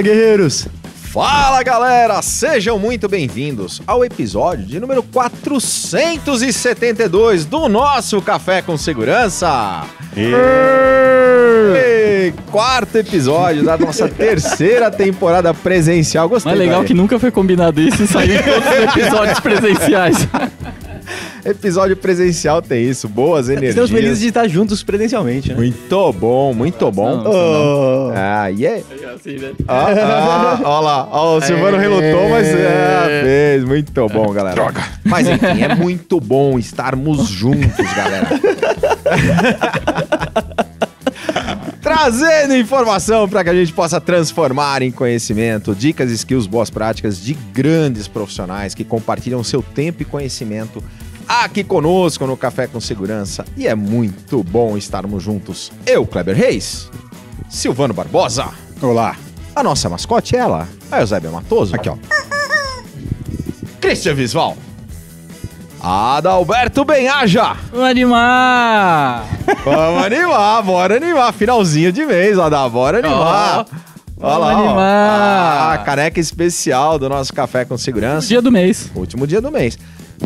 Fala, guerreiros! Fala, galera! Sejam muito bem-vindos ao episódio de número 472 do nosso Café com Segurança. E... Quarto episódio da nossa terceira temporada presencial. Gostei. Mas legal daí. que nunca foi combinado isso e saiu em todos os episódios presenciais. Episódio presencial tem isso, boas é energias. Estamos felizes de estar juntos presencialmente, né? Muito bom, muito bom. Não, não, Ah, e yeah. é, assim, né? Ah, ah, lá. o Silvano é. relutou, mas é, fez. Muito bom, galera. Droga. Mas enfim, é muito bom estarmos juntos, galera. Trazendo informação para que a gente possa transformar em conhecimento, dicas, skills, boas práticas de grandes profissionais que compartilham seu tempo e conhecimento aqui conosco no Café com Segurança. E é muito bom estarmos juntos. Eu, Kleber Reis, Silvano Barbosa. Olá. A nossa mascote é ela, a Eusébia Matoso. Aqui, ó. Christian Visval. Adalberto Benhaja. Vamos animar! Vamos animar, bora animar. Finalzinho de mês, Adal, bora animar. Ó, Olha lá, ó. animar. Ah, caneca especial do nosso Café com Segurança. Dia do mês. Último dia do mês.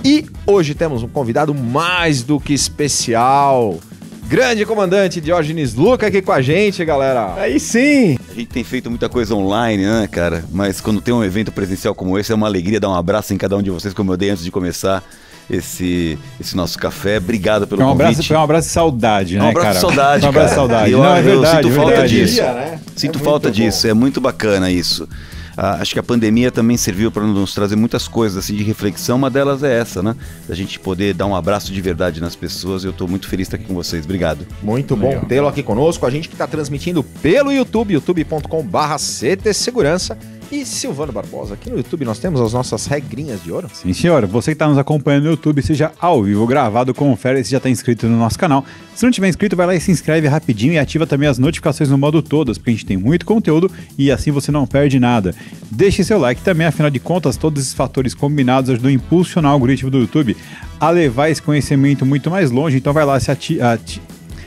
E hoje temos um convidado mais do que especial. Grande comandante Diógenes Luca aqui com a gente, galera. Aí sim! A gente tem feito muita coisa online, né, cara? Mas quando tem um evento presencial como esse, é uma alegria dar um abraço em cada um de vocês, como eu dei antes de começar esse, esse nosso café. Obrigado pelo é um convite. Abraço, é um abraço de saudade, é né, um abraço cara? Saudade, é um abraço de saudade. Eu, Não, é verdade, eu sinto é falta verdade. disso. Né? Sinto é falta bom. disso. É muito bacana isso. Ah, acho que a pandemia também serviu para nos trazer muitas coisas assim de reflexão. Uma delas é essa, né? A gente poder dar um abraço de verdade nas pessoas. Eu estou muito feliz de estar aqui com vocês. Obrigado. Muito bom tê-lo aqui conosco. A gente que está transmitindo pelo YouTube, youtube.com/ctsegurança e Silvano Barbosa. Aqui no YouTube nós temos as nossas regrinhas de ouro. Sim, senhor. Você que está nos acompanhando no YouTube, seja ao vivo, gravado, confere se já está inscrito no nosso canal. Se não tiver inscrito, vai lá e se inscreve rapidinho e ativa também as notificações no modo todas, porque a gente tem muito conteúdo e assim você não perde nada. Deixe seu like também, afinal de contas, todos esses fatores combinados ajudam a impulsionar o algoritmo do YouTube a levar esse conhecimento muito mais longe. Então vai lá, se, ati,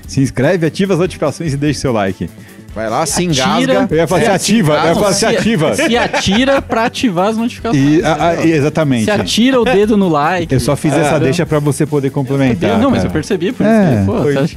se inscreve, ativa as notificações e deixe seu like. Vai lá, se, se engasga. Atira, eu ia falar é, se ativa, se se, se ativa. Se atira pra ativar as notificações. E, a, a, exatamente. Se atira o dedo no like. Eu só fiz cara. essa deixa pra você poder complementar. Não, cara. mas eu percebi, por é, isso que,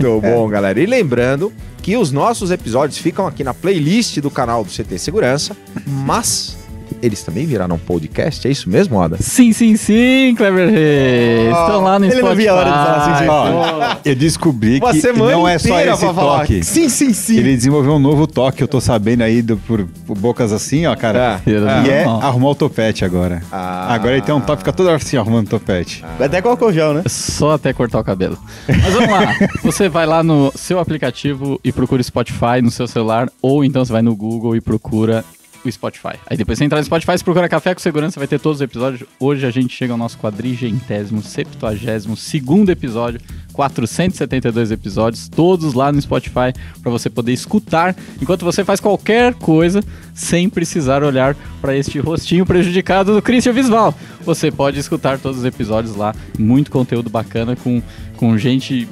pô, Muito bom, é. galera. E lembrando que os nossos episódios ficam aqui na playlist do canal do CT Segurança, mas eles também viraram um podcast, é isso mesmo, Ada? Sim, sim, sim, Clever Reis. Oh, Estão lá no ele Spotify. Não via a hora de falar assim, Ó, eu descobri que não é só esse toque. Sim, sim, sim. Ele desenvolveu um novo toque, eu tô sabendo aí do, por, por bocas assim, ó, cara. Ah, e é, arrumar o topete agora. Ah, agora ele tem um toque, fica toda hora assim, arrumando o topete. Ah, até com o gel, né? Só até cortar o cabelo. Mas vamos lá. você vai lá no seu aplicativo e procura Spotify no seu celular, ou então você vai no Google e procura o Spotify. Aí depois você entrar no Spotify, você procura Café com Segurança, vai ter todos os episódios. Hoje a gente chega ao nosso quadrigentésimo, septuagésimo, segundo episódio, 472 episódios, todos lá no Spotify, para você poder escutar enquanto você faz qualquer coisa, sem precisar olhar para este rostinho prejudicado do Christian Visval. Você pode escutar todos os episódios lá, muito conteúdo bacana com, com gente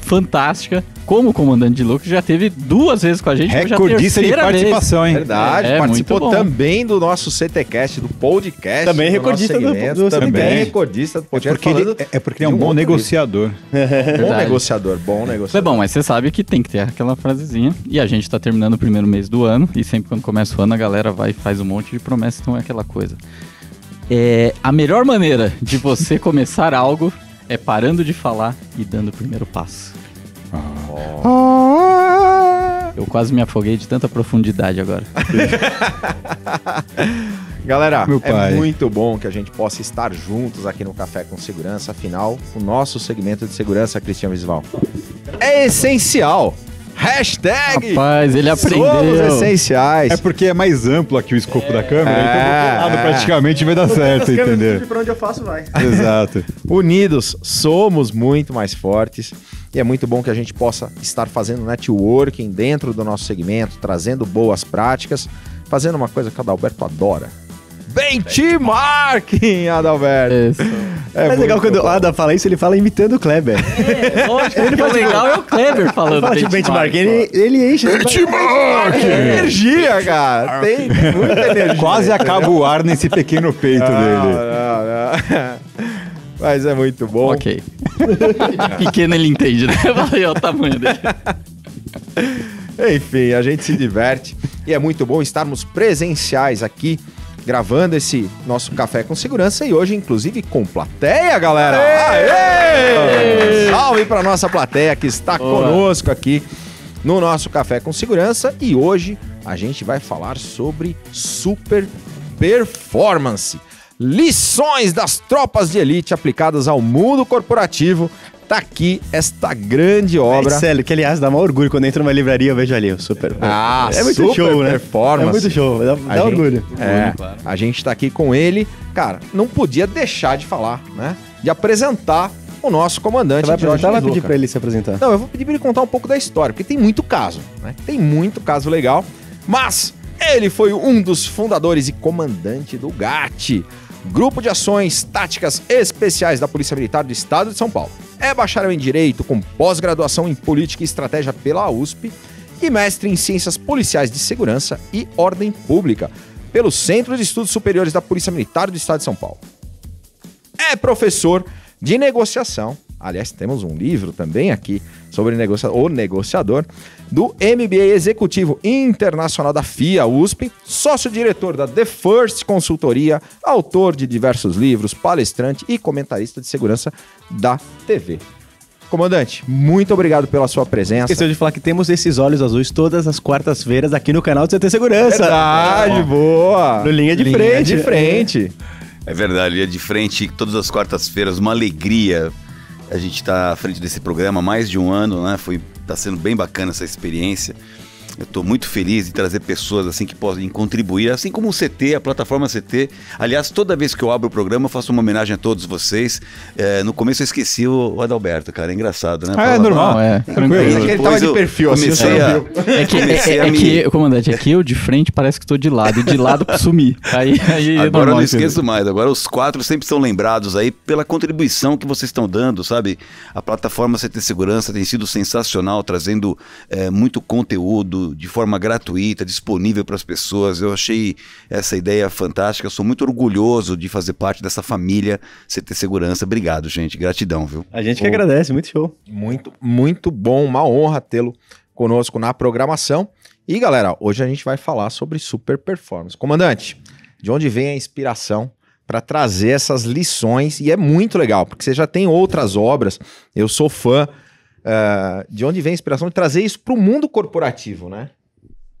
fantástica, como comandante de lucro, já teve duas vezes com a gente. Recordista de participação, vez. hein? Verdade, é, participou também do nosso CTcast, do podcast. Também recordista do, do, Também recordista do é podcast. É, é porque, ele, é, porque ele é um, um bom negociador. bom negociador, bom negociador. É bom, mas você sabe que tem que ter aquela frasezinha. E a gente tá terminando o primeiro mês do ano, e sempre quando começa o ano a galera vai e faz um monte de promessas, então é aquela coisa. É, a melhor maneira de você começar algo é parando de falar e dando o primeiro passo. Ah. Ah. Eu quase me afoguei de tanta profundidade agora. Galera, é muito bom que a gente possa estar juntos aqui no Café com Segurança. Afinal, o nosso segmento de segurança, Cristian Visval, é essencial Hashtag! Rapaz, ele aprendeu. Somos essenciais. É porque é mais amplo aqui o escopo é. da câmera, então é. então lado, praticamente vai dar certo, entendeu? Pra onde eu faço, vai. Exato. Unidos, somos muito mais fortes. E é muito bom que a gente possa estar fazendo networking dentro do nosso segmento, trazendo boas práticas, fazendo uma coisa que o Adalberto adora, Benchmarking, Adalberto. Isso. É, é legal quando o Ada fala isso, ele fala imitando o Kleber. É, lógico. Ele faz tipo- legal é o Kleber falando fala de tipo benchmarking. Ele, ele enche... Benchmarking! energia, cara. Tem tipo muita energia. Quase acaba o ar nesse pequeno peito dele. Não, não. Mas é muito bom. Ok. Pequeno ele entende, né? Valeu o tamanho dele. Enfim, a gente se diverte e é muito bom estarmos presenciais aqui gravando esse nosso Café com Segurança e hoje, inclusive, com plateia, galera! Aê! Aê! Salve para nossa plateia que está Olá. conosco aqui no nosso Café com Segurança e hoje a gente vai falar sobre super performance. Lições das tropas de elite aplicadas ao mundo corporativo tá aqui esta grande obra. É Célio que aliás dá maior orgulho quando entra numa livraria eu vejo ali o super. Ah, é muito super show, né? Performance. É muito show, dá, dá gente, orgulho. É, a gente tá aqui com ele, cara, não podia deixar de falar, né? De apresentar o nosso comandante. Você vai apresentar vai pedir para ele se apresentar? Não, eu vou pedir para ele contar um pouco da história, porque tem muito caso, né? Tem muito caso legal, mas ele foi um dos fundadores e comandante do GAT, Grupo de Ações Táticas Especiais da Polícia Militar do Estado de São Paulo é bacharel em Direito, com pós-graduação em Política e Estratégia pela USP e mestre em Ciências Policiais de Segurança e Ordem Pública pelo Centro de Estudos Superiores da Polícia Militar do Estado de São Paulo. É professor de negociação. Aliás, temos um livro também aqui sobre o negociador do MBA Executivo Internacional da FIA USP, sócio-diretor da The First Consultoria, autor de diversos livros, palestrante e comentarista de segurança da TV. Comandante, muito obrigado pela sua presença. Esqueceu de falar que temos esses olhos azuis todas as quartas-feiras aqui no canal do CT Segurança. Verdade, é, boa. No Linha de Linha Frente. de Frente. É verdade, Linha de Frente, todas as quartas-feiras, uma alegria. A gente está à frente desse programa mais de um ano, né? Foi Tá sendo bem bacana essa experiência. Eu estou muito feliz de trazer pessoas assim que podem contribuir, assim como o CT, a plataforma CT. Aliás, toda vez que eu abro o programa, eu faço uma homenagem a todos vocês. É, no começo eu esqueci o Adalberto, cara. É engraçado, né? Ah, é normal, é, é. Tranquilo. É que ele tava de perfil, assim, comecei assim, a, é que, comecei é, é me... que, comandante, aqui eu de frente parece que estou de lado, e de lado sumi. Aí, aí é agora é eu não esqueço mais. Agora os quatro sempre são lembrados aí pela contribuição que vocês estão dando, sabe? A plataforma CT Segurança tem sido sensacional, trazendo muito conteúdo de forma gratuita, disponível para as pessoas. Eu achei essa ideia fantástica. Eu sou muito orgulhoso de fazer parte dessa família CT Segurança. Obrigado, gente. Gratidão, viu? A gente que oh. agradece. Muito show. Muito, muito bom. Uma honra tê-lo conosco na programação. E galera, hoje a gente vai falar sobre super performance. Comandante, de onde vem a inspiração para trazer essas lições? E é muito legal, porque você já tem outras obras. Eu sou fã uh, de onde vem a inspiração de trazer isso para o mundo corporativo, né?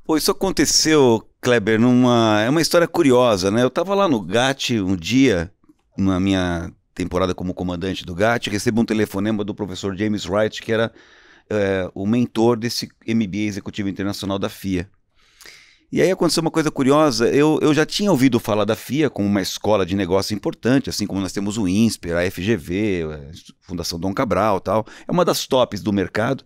Pô, isso aconteceu, Kleber, numa. É uma história curiosa, né? Eu estava lá no GAT um dia, na minha temporada como comandante do GAT, recebo um telefonema do professor James Wright, que era é, o mentor desse MBA Executivo Internacional da FIA. E aí aconteceu uma coisa curiosa, eu, eu já tinha ouvido falar da FIA como uma escola de negócio importante, assim como nós temos o INSPER, a FGV, a Fundação Dom Cabral tal. É uma das tops do mercado.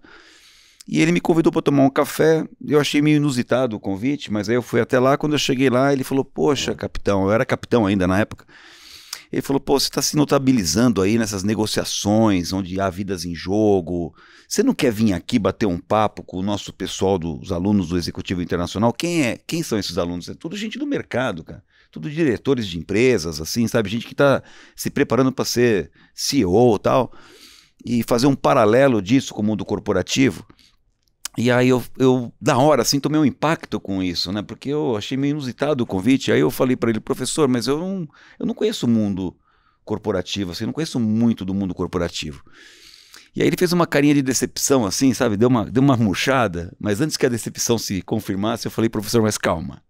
E ele me convidou para tomar um café. Eu achei meio inusitado o convite, mas aí eu fui até lá. Quando eu cheguei lá, ele falou: Poxa, capitão, eu era capitão ainda na época. Ele falou: pô, você está se notabilizando aí nessas negociações onde há vidas em jogo. Você não quer vir aqui bater um papo com o nosso pessoal dos alunos do Executivo Internacional? Quem é? Quem são esses alunos? É tudo gente do mercado, cara. Tudo diretores de empresas, assim, sabe? Gente que está se preparando para ser CEO e tal. E fazer um paralelo disso com o mundo corporativo. E aí eu, eu, na hora, assim, tomei um impacto com isso, né? Porque eu achei meio inusitado o convite. Aí eu falei para ele, professor, mas eu não, eu não conheço o mundo corporativo, assim, não conheço muito do mundo corporativo. E aí ele fez uma carinha de decepção, assim, sabe? Deu uma, deu uma murchada. Mas antes que a decepção se confirmasse, eu falei, professor, mas calma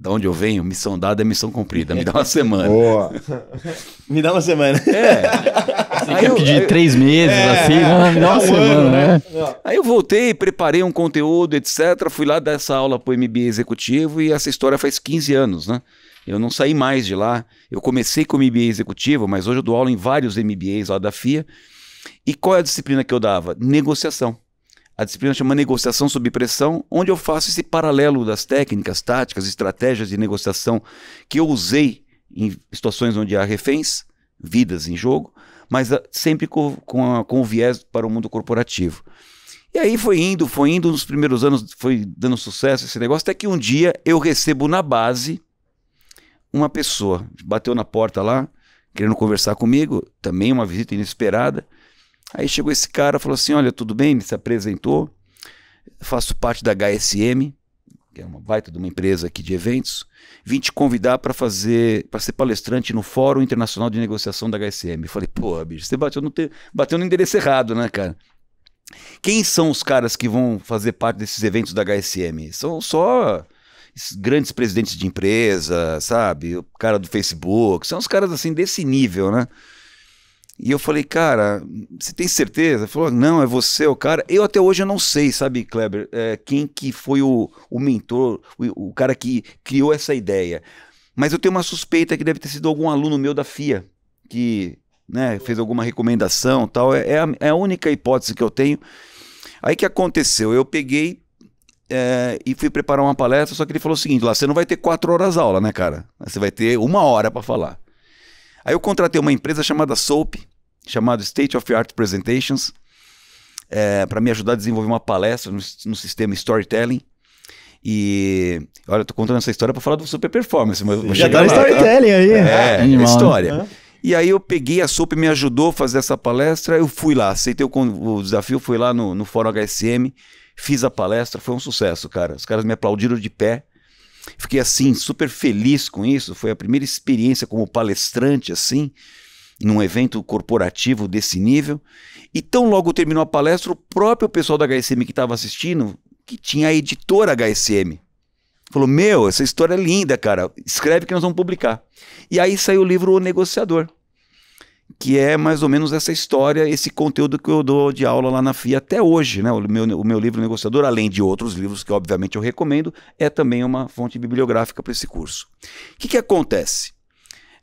da onde eu venho, missão dada é missão cumprida. Me dá uma semana. Boa. me dá uma semana. É. Você aí quer eu, pedir três meses, é, assim, é, me dá uma semana, ano, né? né? Aí eu voltei, preparei um conteúdo, etc. Fui lá dar essa aula pro MBA executivo e essa história faz 15 anos, né? Eu não saí mais de lá. Eu comecei com o MBA executivo, mas hoje eu dou aula em vários MBAs lá da FIA. E qual é a disciplina que eu dava? Negociação. A disciplina chama Negociação sob Pressão, onde eu faço esse paralelo das técnicas, táticas, estratégias de negociação que eu usei em situações onde há reféns, vidas em jogo, mas ah, sempre com, com, a, com o viés para o mundo corporativo. E aí foi indo, foi indo, nos primeiros anos foi dando sucesso esse negócio, até que um dia eu recebo na base uma pessoa, bateu na porta lá, querendo conversar comigo, também uma visita inesperada. Aí chegou esse cara, falou assim: Olha, tudo bem? Me se apresentou. Faço parte da HSM, que é uma baita de uma empresa aqui de eventos. Vim te convidar para fazer, para ser palestrante no Fórum Internacional de Negociação da HSM. falei: Pô, bicho, você bateu no, te... bateu no endereço errado, né, cara? Quem são os caras que vão fazer parte desses eventos da HSM? São só grandes presidentes de empresa, sabe? O cara do Facebook, são os caras assim desse nível, né? E eu falei, cara, você tem certeza? Ele falou, não, é você o cara. Eu até hoje eu não sei, sabe, Kleber, é, quem que foi o, o mentor, o, o cara que criou essa ideia. Mas eu tenho uma suspeita que deve ter sido algum aluno meu da FIA, que né, fez alguma recomendação tal. É, é, a, é, a, única hipótese que eu tenho. Aí que aconteceu? Eu peguei é, e fui preparar uma palestra, só que ele falou o seguinte: lá, você não vai ter quatro horas aula, né, cara? Você vai ter uma hora para falar. Aí eu contratei uma empresa chamada Soap, chamado State of Art Presentations, é, para me ajudar a desenvolver uma palestra no, no sistema Storytelling. E olha, eu tô contando essa história para falar do Super Performance, mas vou Já chegar tá, tá? storytelling aí. É, ah, é, animal, história. Né? E aí eu peguei a SUP, me ajudou a fazer essa palestra. Eu fui lá, aceitei o, o desafio, fui lá no, no Fórum HSM, fiz a palestra, foi um sucesso, cara. Os caras me aplaudiram de pé. Fiquei assim, super feliz com isso. Foi a primeira experiência como palestrante, assim num evento corporativo desse nível. E tão logo terminou a palestra, o próprio pessoal da HSM que estava assistindo, que tinha a editora HSM, falou: Meu, essa história é linda, cara, escreve que nós vamos publicar. E aí saiu o livro O Negociador, que é mais ou menos essa história, esse conteúdo que eu dou de aula lá na FIA até hoje. Né? O, meu, o meu livro Negociador, além de outros livros que obviamente eu recomendo, é também uma fonte bibliográfica para esse curso. O que, que acontece?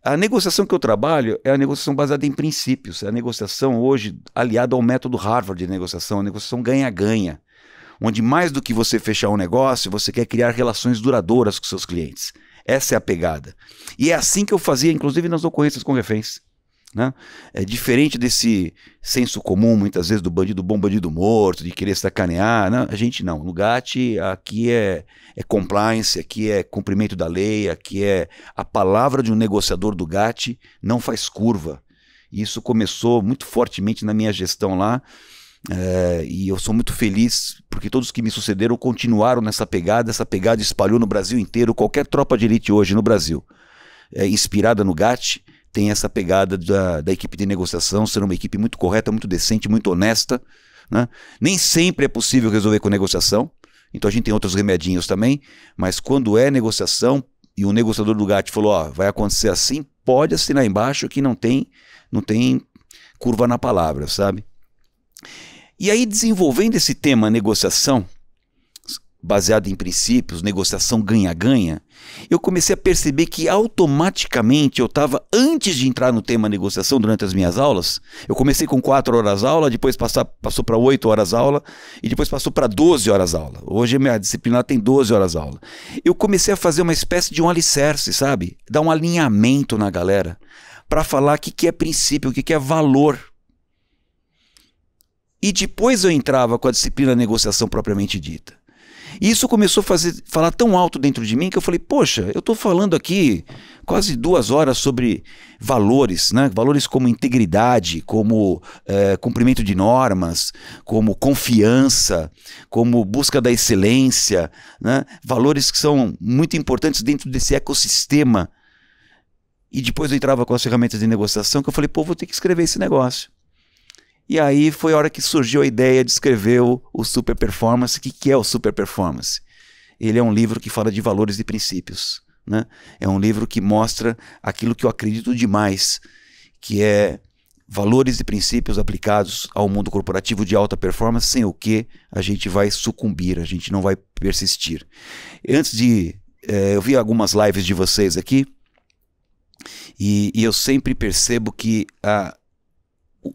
A negociação que eu trabalho é a negociação baseada em princípios. É a negociação hoje aliada ao método Harvard de negociação, a negociação ganha-ganha. Onde mais do que você fechar um negócio, você quer criar relações duradouras com seus clientes. Essa é a pegada. E é assim que eu fazia, inclusive nas ocorrências com reféns. Né? É diferente desse senso comum, muitas vezes, do bandido bom, bandido morto, de querer sacanear. Né? A gente não. No GAT, aqui é, é compliance, aqui é cumprimento da lei, aqui é a palavra de um negociador do GAT não faz curva. isso começou muito fortemente na minha gestão lá. É, e eu sou muito feliz porque todos que me sucederam continuaram nessa pegada. Essa pegada espalhou no Brasil inteiro. Qualquer tropa de elite hoje no Brasil é inspirada no GAT tem essa pegada da, da equipe de negociação ser uma equipe muito correta, muito decente, muito honesta. Né? Nem sempre é possível resolver com negociação. Então a gente tem outros remedinhos também, mas quando é negociação e o negociador do GAT falou, ó, vai acontecer assim, pode assinar embaixo que não tem, não tem curva na palavra, sabe? E aí desenvolvendo esse tema negociação, baseado em princípios, negociação ganha-ganha, eu comecei a perceber que automaticamente eu estava, antes de entrar no tema negociação durante as minhas aulas, eu comecei com 4 horas aula, depois passar, passou para 8 horas aula e depois passou para 12 horas aula. Hoje minha disciplina tem 12 horas aula. Eu comecei a fazer uma espécie de um alicerce, sabe? Dar um alinhamento na galera para falar o que, que é princípio, o que, que é valor. E depois eu entrava com a disciplina negociação propriamente dita. E isso começou a fazer, falar tão alto dentro de mim que eu falei, poxa, eu estou falando aqui quase duas horas sobre valores, né? Valores como integridade, como é, cumprimento de normas, como confiança, como busca da excelência, né? Valores que são muito importantes dentro desse ecossistema. E depois eu entrava com as ferramentas de negociação que eu falei, pô, vou ter que escrever esse negócio. E aí foi a hora que surgiu a ideia de escrever o, o Super Performance. O que, que é o Super Performance? Ele é um livro que fala de valores e princípios. Né? É um livro que mostra aquilo que eu acredito demais, que é valores e princípios aplicados ao mundo corporativo de alta performance, sem o que a gente vai sucumbir, a gente não vai persistir. Antes de. Eh, eu vi algumas lives de vocês aqui, e, e eu sempre percebo que a,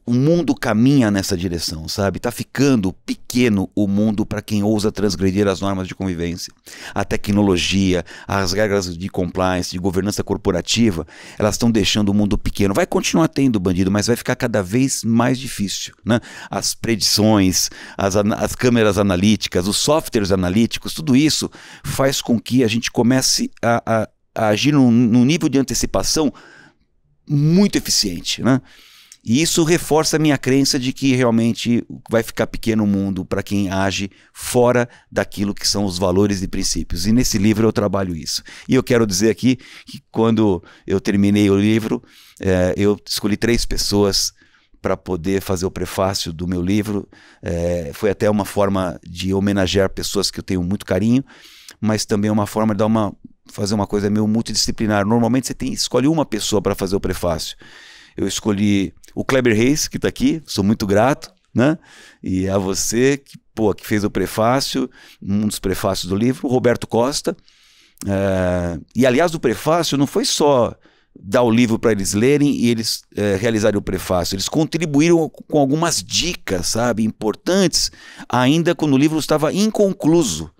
o mundo caminha nessa direção, sabe? Tá ficando pequeno o mundo para quem ousa transgredir as normas de convivência. A tecnologia, as regras de compliance, de governança corporativa, elas estão deixando o mundo pequeno. Vai continuar tendo bandido, mas vai ficar cada vez mais difícil, né? As predições, as, as câmeras analíticas, os softwares analíticos, tudo isso faz com que a gente comece a, a, a agir num, num nível de antecipação muito eficiente, né? E isso reforça a minha crença de que realmente vai ficar pequeno o mundo para quem age fora daquilo que são os valores e princípios. E nesse livro eu trabalho isso. E eu quero dizer aqui que quando eu terminei o livro, eh, eu escolhi três pessoas para poder fazer o prefácio do meu livro. É, foi até uma forma de homenagear pessoas que eu tenho muito carinho, mas também é uma forma de dar uma, fazer uma coisa meio multidisciplinar. Normalmente você tem, escolhe uma pessoa para fazer o prefácio. Eu escolhi o Kleber Reis, que está aqui, sou muito grato, né? E a você, que, pô, que fez o prefácio, um dos prefácios do livro, o Roberto Costa. É, e, aliás, o prefácio não foi só dar o livro para eles lerem e eles é, realizarem o prefácio. Eles contribuíram com algumas dicas, sabe, importantes, ainda quando o livro estava inconcluso.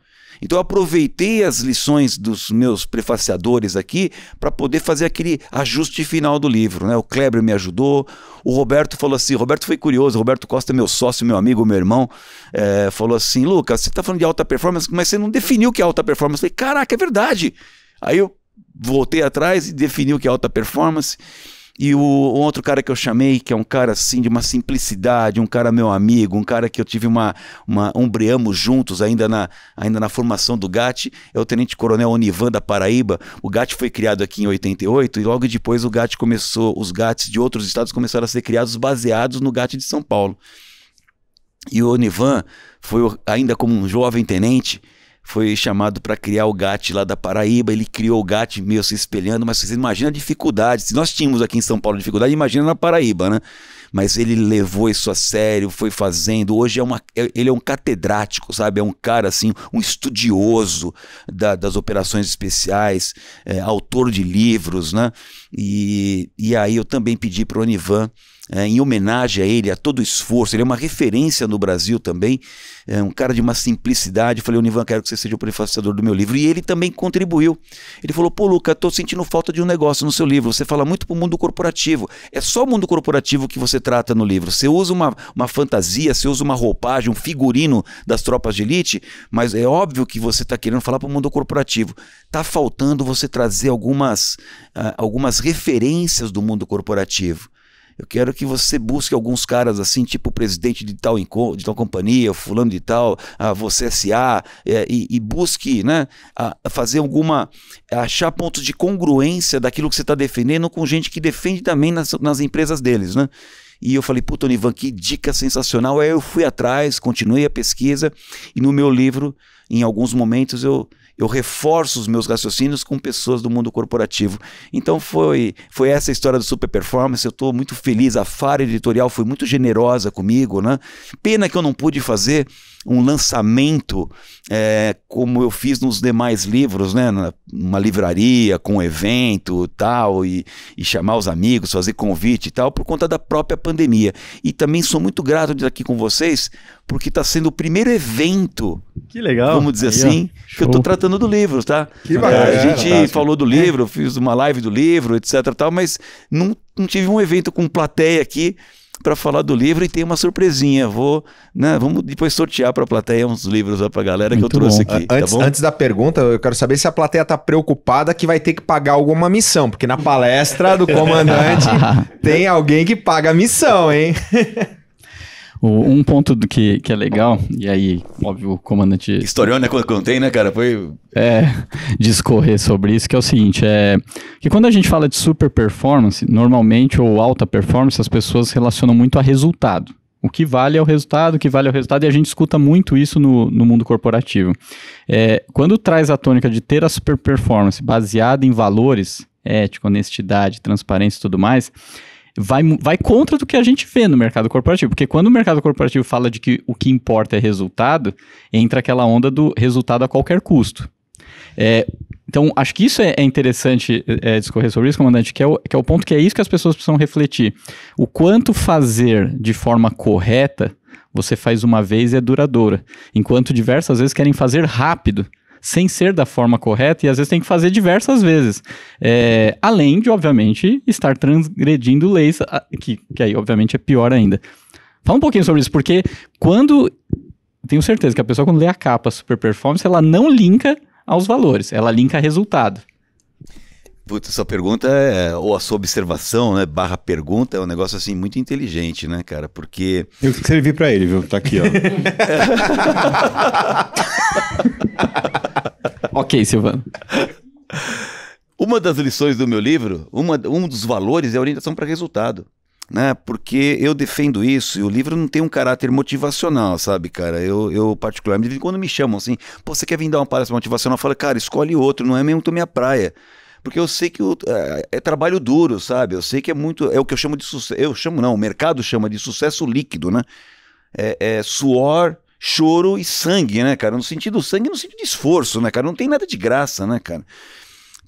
Então eu aproveitei as lições dos meus prefaciadores aqui para poder fazer aquele ajuste final do livro. Né? O Kleber me ajudou, o Roberto falou assim, Roberto foi curioso, Roberto Costa é meu sócio, meu amigo, meu irmão, é, falou assim, Lucas, você está falando de alta performance, mas você não definiu o que é alta performance. Eu falei, caraca, é verdade. Aí eu voltei atrás e defini o que é alta performance. E o, o outro cara que eu chamei, que é um cara assim de uma simplicidade, um cara meu amigo, um cara que eu tive uma, uma umbriamos juntos ainda na, ainda na formação do GAT, é o Tenente Coronel Onivan da Paraíba. O GAT foi criado aqui em 88 e logo depois o GAT começou, os GATs de outros estados começaram a ser criados baseados no GAT de São Paulo. E o Onivan foi ainda como um jovem tenente, foi chamado para criar o GAT lá da Paraíba, ele criou o GAT meio se espelhando, mas você imagina a dificuldade, se nós tínhamos aqui em São Paulo dificuldade, imagina na Paraíba, né? Mas ele levou isso a sério, foi fazendo, hoje é uma, é, ele é um catedrático, sabe? É um cara assim, um estudioso da, das operações especiais, é, autor de livros, né? E, e aí eu também pedi para o Onivan é, em homenagem a ele, a todo o esforço. Ele é uma referência no Brasil também, é um cara de uma simplicidade. Eu falei, Univan, quero que você seja o prefaciador do meu livro. E ele também contribuiu. Ele falou, pô, Luca, estou sentindo falta de um negócio no seu livro. Você fala muito para o mundo corporativo. É só o mundo corporativo que você trata no livro. Você usa uma, uma fantasia, você usa uma roupagem, um figurino das tropas de elite, mas é óbvio que você está querendo falar para o mundo corporativo. Está faltando você trazer algumas, uh, algumas referências do mundo corporativo. Eu quero que você busque alguns caras assim, tipo o presidente de tal, de tal companhia, fulano de tal, a você SA, é, e, e, busque né, a, a fazer alguma. achar pontos de congruência daquilo que você está defendendo com gente que defende também nas, nas empresas deles. Né? E eu falei, puta, Nivan, que dica sensacional. Aí eu fui atrás, continuei a pesquisa, e no meu livro, em alguns momentos, eu eu reforço os meus raciocínios com pessoas do mundo corporativo. Então foi, foi essa a história do Super Performance. Eu estou muito feliz. A Far Editorial foi muito generosa comigo, né? Pena que eu não pude fazer um lançamento é, como eu fiz nos demais livros, né? Uma livraria com um evento tal, e, e chamar os amigos, fazer convite e tal, por conta da própria pandemia. E também sou muito grato de estar aqui com vocês, porque está sendo o primeiro evento. Que legal. Vamos dizer Aí, assim, ó, que eu estou tratando do livro, tá? Que bacana. É, a gente fantástico. falou do livro, fiz uma live do livro, etc. tal, mas não, não tive um evento com plateia aqui para falar do livro e tem uma surpresinha. Vou, né, vamos depois sortear para a plateia uns livros para a galera Muito que eu trouxe tá bom. aqui. Antes, antes, da pergunta, eu quero saber se a plateia está preocupada que vai ter que pagar alguma missão, porque na palestra do comandante tem alguém que paga a missão, hein? O, um ponto do que, que é legal, e aí, óbvio, o comandante. Historiou, né? Quando contei né, cara? Foi. É, discorrer sobre isso, que é o seguinte: é que quando a gente fala de super performance, normalmente, ou alta performance, as pessoas relacionam muito a resultado. O que vale é o resultado, o que vale é o resultado, e a gente escuta muito isso no, no mundo corporativo. É, quando traz a tônica de ter a super performance baseada em valores, ética, honestidade, transparência e tudo mais, vai, vai contra do que a gente vê no mercado corporativo. Porque quando o mercado corporativo fala de que o que importa é resultado, entra aquela onda do resultado a qualquer custo. É, então, acho que isso é, é interessante é, é discorrer sobre isso, comandante, que é, o, que é o ponto que é isso que as pessoas precisam refletir. O quanto fazer de forma correta você faz uma vez e é duradoura, enquanto diversas vezes querem fazer rápido sem ser da forma correta e às vezes tem que fazer diversas vezes. É, além de, obviamente, estar transgredindo leis, ah, que, que aí, obviamente, é pior ainda. Fala um pouquinho sobre isso, porque quando. Tenho certeza que a pessoa, quando lê a capa Super Performance, ela não linka aos valores, ela linka a resultado. Putz, essa pergunta é, ou a sua observação, né, barra pergunta, é um negócio assim muito inteligente, né, cara? Porque. Eu que servi para ele, viu? Tá aqui, ó. ok, Silvano. Uma das lições do meu livro, uma, um dos valores é a orientação para resultado. Né? Porque eu defendo isso e o livro não tem um caráter motivacional, sabe, cara? Eu, eu particularmente, quando me chamam assim, pô, você quer vir dar uma palestra motivacional? Eu falo, cara, escolhe outro, não é mesmo minha praia porque eu sei que o, é, é, trabalho duro, sabe? Eu sei que é muito. É o que eu chamo de sucesso. Eu chamo, não, o mercado chama de sucesso líquido, né? É, é suor, choro e sangue, né, cara? No sentido do sangue, no sentido de esforço, né, cara? Não tem nada de graça, né, cara?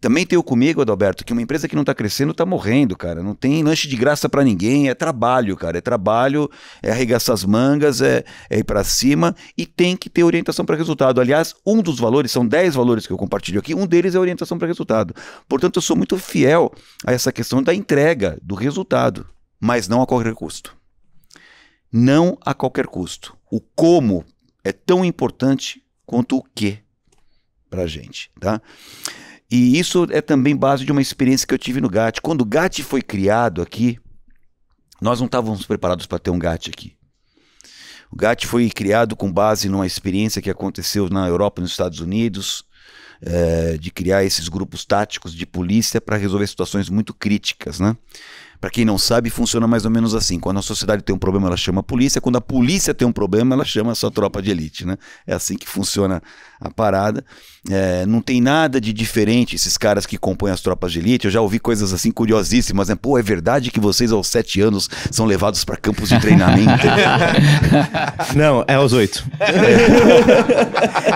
Também tenho comigo, Adalberto, que uma empresa que não está crescendo está morrendo, cara. Não tem lanche de graça para ninguém, é trabalho, cara. É trabalho, é arregaçar as mangas, é, é ir para cima e tem que ter orientação para resultado. Aliás, um dos valores, são 10 valores que eu compartilho aqui, um deles é orientação para resultado. Portanto, eu sou muito fiel a essa questão da entrega, do resultado, mas não a qualquer custo. Não a qualquer custo. O como é tão importante quanto o que para a gente, tá? E isso é também base de uma experiência que eu tive no GAT. Quando o GAT foi criado aqui, nós não estávamos preparados para ter um GAT aqui. O GAT foi criado com base numa experiência que aconteceu na Europa e nos Estados Unidos, é, de criar esses grupos táticos de polícia para resolver situações muito críticas, né? Para quem não sabe, funciona mais ou menos assim. Quando a sociedade tem um problema, ela chama a polícia. Quando a polícia tem um problema, ela chama a sua tropa de elite, né? É assim que funciona a parada. É, não tem nada de diferente esses caras que compõem as tropas de elite. Eu já ouvi coisas assim curiosíssimas, né? Pô, é verdade que vocês aos sete anos são levados para campos de treinamento? não, é aos oito.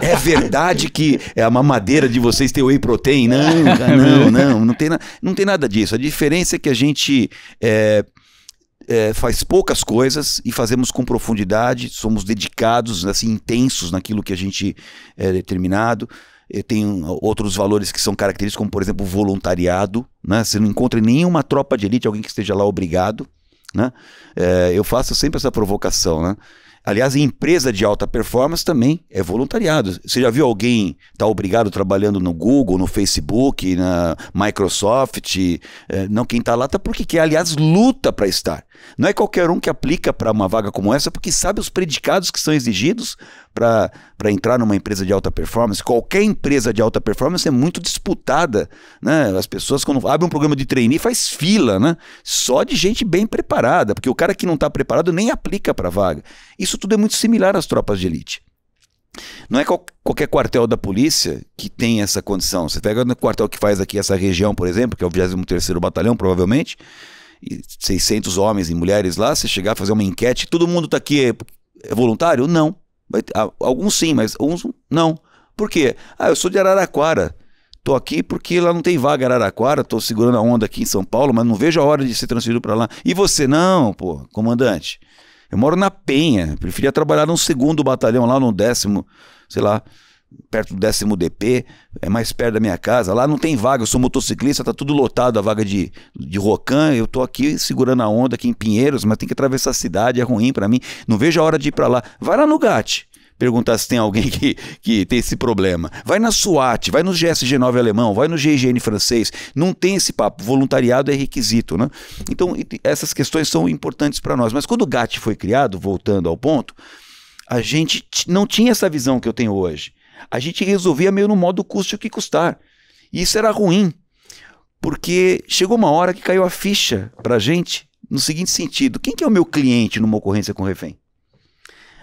É. é verdade que é a mamadeira de vocês tem whey protein? Não, não, é. não. Não tem, na, não tem nada disso. A diferença é que a gente... É, é, faz poucas coisas e fazemos com profundidade, somos dedicados, assim, intensos naquilo que a gente é determinado. Eh, tem outros valores que são característicos, como por exemplo voluntariado. Né? Você não encontra nenhuma tropa de elite, alguém que esteja lá obrigado. Né? É, eu faço sempre essa provocação. Né? Aliás, em empresa de alta performance também é voluntariado. Você já viu alguém estar tá obrigado trabalhando no Google, no Facebook, na Microsoft? É, não, quem está lá está porque quer, aliás, luta para estar. Não é qualquer um que aplica para uma vaga como essa, porque sabe os predicados que são exigidos para entrar numa empresa de alta performance. Qualquer empresa de alta performance é muito disputada. Né? As pessoas, quando abrem um programa de trainee, faz fila, né? Só de gente bem preparada, porque o cara que não está preparado nem aplica para a vaga. Isso tudo é muito similar às tropas de elite. Não é qual, qualquer quartel da polícia que tem essa condição. Você pega o quartel que faz aqui essa região, por exemplo, que é o 23º Batalhão, provavelmente, 600 homens e mulheres lá, você chegar a fazer uma enquete, todo mundo está aqui é, é voluntário? Não. Alguns sim, mas uns não. Por quê? Ah, eu sou de Araraquara. Tô aqui porque lá não tem vaga Araraquara, tô segurando a onda aqui em São Paulo, mas não vejo a hora de ser transferido para lá. E você não, pô, comandante. Eu moro na Penha, preferia trabalhar num segundo batalhão lá, no décimo, sei lá perto do décimo DP, é mais perto da minha casa. Lá não tem vaga, eu sou motociclista, tá tudo lotado a vaga de, de Rocan. Eu tô aqui segurando a onda aqui em Pinheiros, mas tem que atravessar a cidade, é ruim para mim. Não vejo a hora de ir para lá. Vai lá no GAT. Perguntar se tem alguém que, que tem esse problema. Vai na SWAT, vai no GSG9 alemão, vai no GIGN francês. Não tem esse papo. Voluntariado é requisito, né? Então, essas questões são importantes para nós. Mas quando o GAT foi criado, voltando ao ponto, a gente não tinha essa visão que eu tenho hoje. A gente resolvia meio no modo custe o que custar. E isso era ruim, porque chegou uma hora que caiu a ficha pra gente no seguinte sentido: quem que é o meu cliente numa ocorrência com refém?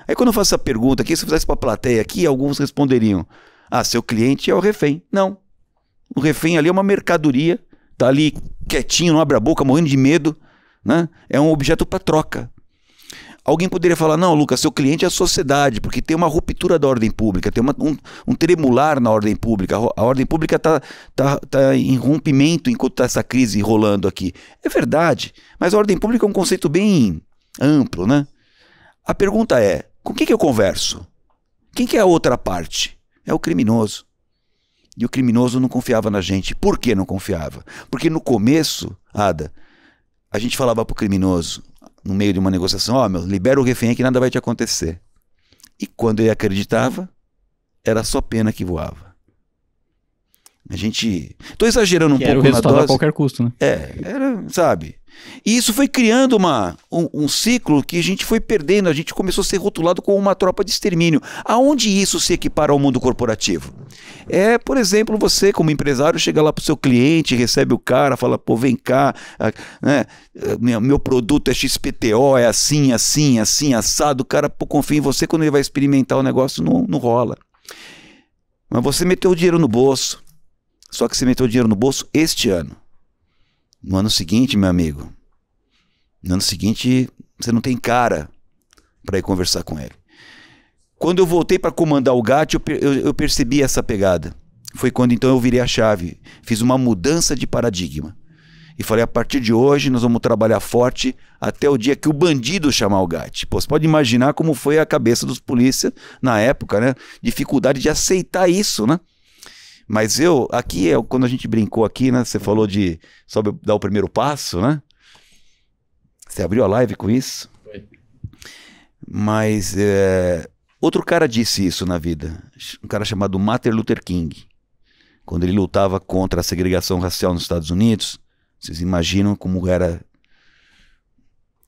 Aí quando eu faço essa pergunta aqui, se eu fizesse para a plateia aqui, alguns responderiam: Ah, seu cliente é o refém. Não. O refém ali é uma mercadoria, tá ali quietinho, não abre a boca, morrendo de medo, né? É um objeto para troca. Alguém poderia falar, não, Lucas, seu cliente é a sociedade, porque tem uma ruptura da ordem pública, tem uma, um, um, tremular na ordem pública. A ordem pública está tá, tá em rompimento enquanto está essa crise rolando aqui. É verdade, mas a ordem pública é um conceito bem amplo, né? A pergunta é, com quem que eu converso? Quem que é a outra parte? É o criminoso. E o criminoso não confiava na gente. Por que não confiava? Porque no começo, Ada, a gente falava pro criminoso, no meio de uma negociação, ó, oh, meu, libera o refém que nada vai te acontecer. E quando ele acreditava, era só pena que voava. A gente. Estou exagerando um que pouco era o na dose. a qualquer custo, né? É, era, sabe? E isso foi criando uma, um, um, ciclo que a gente foi perdendo, a gente começou a ser rotulado como uma tropa de extermínio. Aonde isso se equipara ao mundo corporativo? É, por exemplo, você, como empresário, chega lá para o seu cliente, recebe o cara, fala: pô, vem cá, né? meu produto é XPTO, é assim, assim, assim, assado. O cara pô, confia em você, quando ele vai experimentar o negócio, não, não rola. Mas você meteu o dinheiro no bolso. Só que você meteu o dinheiro no bolso este ano. No ano seguinte, meu amigo, no ano seguinte você não tem cara para ir conversar com ele. Quando eu voltei para comandar o GAT, eu, eu, eu percebi essa pegada. Foi quando então eu virei a chave, fiz uma mudança de paradigma e falei: a partir de hoje nós vamos trabalhar forte até o dia que o bandido chamar o GAT. Pô, você pode imaginar como foi a cabeça dos polícias na época, né? Dificuldade de aceitar isso, né? Mas eu, aqui, eu, é quando a gente brincou aqui, né? Você uhum. falou de só dar o primeiro passo, né? Você abriu a live com isso? Foi. Mas é, outro cara disse isso na vida. Um cara chamado Martin Luther King. Quando ele lutava contra a segregação racial nos Estados Unidos, vocês imaginam como era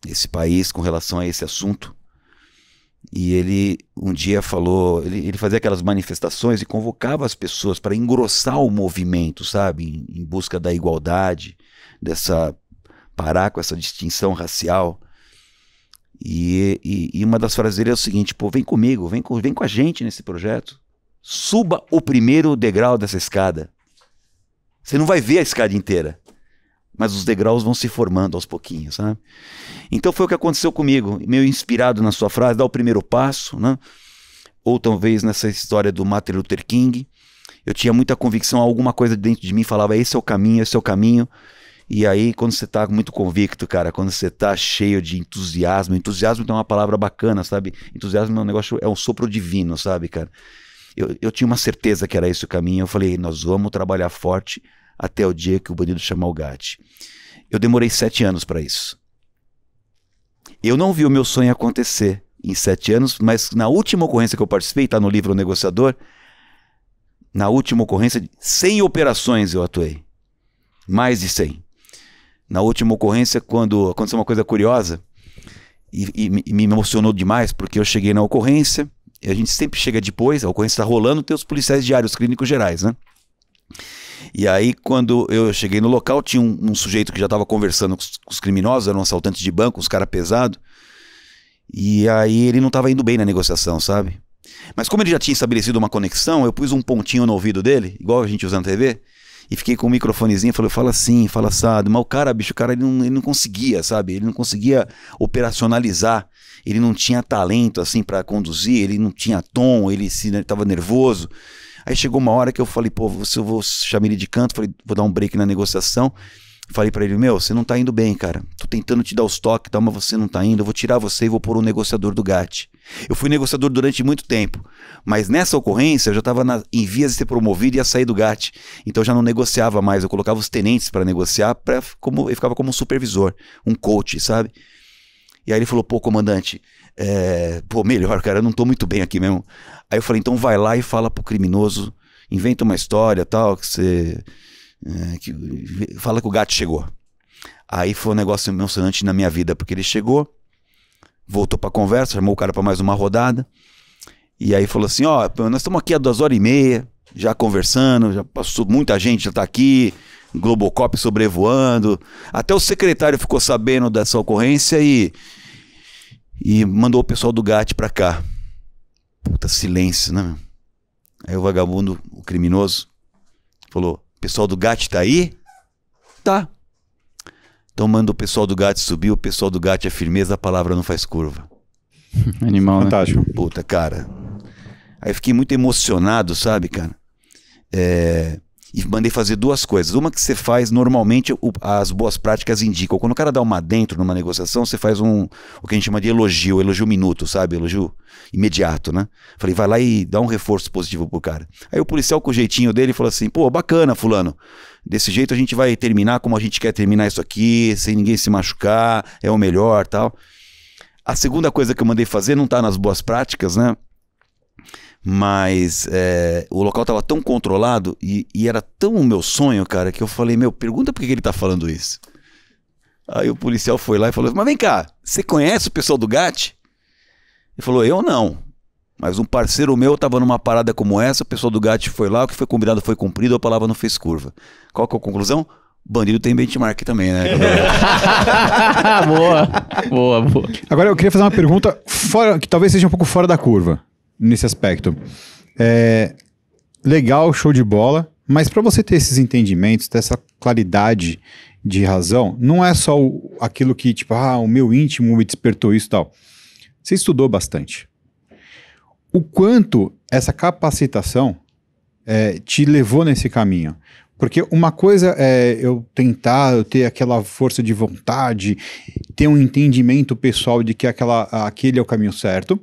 esse país com relação a esse assunto? E ele um dia falou, ele, ele fazia aquelas manifestações e convocava as pessoas para engrossar o movimento, sabe? Em, em busca da igualdade, dessa parar com essa distinção racial. E, e, e, uma das frases dele é o seguinte: pô, vem comigo, vem com, vem com a gente nesse projeto. Suba o primeiro degrau dessa escada. Você não vai ver a escada inteira mas os degraus vão se formando aos pouquinhos, sabe? Né? Então foi o que aconteceu comigo, meio inspirado na sua frase, dá o primeiro passo, né? Ou talvez nessa história do Martin Luther King, eu tinha muita convicção, alguma coisa dentro de mim falava, esse é o caminho, esse é o caminho. E aí, quando você tá muito convicto, cara, quando você tá cheio de entusiasmo, entusiasmo é uma palavra bacana, sabe? Entusiasmo é um negócio, é um sopro divino, sabe, cara? Eu, eu tinha uma certeza que era esse o caminho, eu falei, nós vamos trabalhar forte até o dia que o bandido chamar o GAT. Eu demorei sete anos para isso. Eu não vi o meu sonho acontecer em sete anos, mas na última ocorrência que eu participei, está no livro O Negociador, na última ocorrência, 100 operações eu atuei. Mais de 100. Na última ocorrência, quando aconteceu uma coisa curiosa, e, e, e me emocionou demais, porque eu cheguei na ocorrência, e a gente sempre chega depois, a ocorrência está rolando, tem os policiais diários clínicos gerais, né? E aí, quando eu cheguei no local, tinha um, um sujeito que já estava conversando com os, com os, criminosos, eram assaltantes de banco, uns caras pesados. E aí ele não estava indo bem na negociação, sabe? Mas como ele já tinha estabelecido uma conexão, eu pus um pontinho no ouvido dele, igual a gente usa na TV, e fiquei com o um microfonezinho, falei, fala assim, fala assado. Mas o cara, bicho, o cara ele não, ele não conseguia, sabe? Ele não conseguia operacionalizar. Ele não tinha talento assim para conduzir, ele não tinha tom, ele estava né, nervoso. Aí chegou uma hora que eu falei, pô, se eu vou chamar ele de canto, falei, vou dar um break na negociação. Falei para ele, meu, você não tá indo bem, cara. Tô tentando te dar os toques, tá, mas você não tá indo. Eu vou tirar você e vou pôr um negociador do GAT. Eu fui negociador durante muito tempo, mas nessa ocorrência eu já estava em vias de ser promovido e ia sair do GAT. Então eu já não negociava mais, eu colocava os tenentes para negociar, pra, como, eu ficava como um supervisor, um coach, sabe? E aí ele falou, pô, comandante, é, pô, melhor, cara, eu não tô muito bem aqui mesmo. Aí eu falei, então vai lá e fala pro criminoso, inventa uma história tal, que você. É, que, fala que o gato chegou. Aí foi um negócio emocionante na minha vida, porque ele chegou, voltou pra conversa, chamou o cara para mais uma rodada. E aí falou assim: ó, oh, nós estamos aqui há duas horas e meia, já conversando, já passou muita gente, já tá aqui, Globocop sobrevoando. Até o secretário ficou sabendo dessa ocorrência e, e mandou o pessoal do GAT para cá. Puta silêncio, né? Meu? Aí o vagabundo, o criminoso, falou: Pessoal do GAT tá aí? Tá. Então manda o pessoal do GAT subir, o pessoal do GAT é firmeza, a palavra não faz curva. Animal, né? Fantástico. Né? Puta, cara. Aí fiquei muito emocionado, sabe, cara? É e mandei fazer duas coisas. Uma que você faz, normalmente o, as boas práticas indicam. Quando o cara dá uma dentro numa negociação, você faz um o que a gente chama de elogio, elogio minuto, sabe? Elogio imediato, né? Falei, vai lá e dá um reforço positivo pro cara. Aí o policial, com o jeitinho dele, falou assim: pô, bacana, fulano. Desse jeito a gente vai terminar como a gente quer terminar isso aqui, sem ninguém se machucar, é o melhor tal. A segunda coisa que eu mandei fazer não tá nas boas práticas, né? Mas é, o local tava tão controlado e, e, era tão o meu sonho, cara, que eu falei, meu, pergunta por que, ele tá falando isso. Aí o policial foi lá e falou: Mas vem cá, você conhece o pessoal do GAT? Ele falou: Eu não. Mas um parceiro meu estava numa parada como essa, o pessoal do GAT foi lá, o que foi combinado foi cumprido, a palavra não fez curva. Qual que é a conclusão? Bandido tem benchmark também, né? boa, boa, boa. Agora eu queria fazer uma pergunta fora, que talvez seja um pouco fora da curva nesse aspecto. É, legal, show de bola, mas para você ter esses entendimentos, ter essa claridade de razão, não é só o, aquilo que, tipo, ah, o meu íntimo me despertou isso e tal. Você estudou bastante. O quanto essa capacitação é, te levou nesse caminho? Porque uma coisa é eu tentar, eu ter aquela força de vontade, ter um entendimento pessoal de que aquela, aquele é o caminho certo,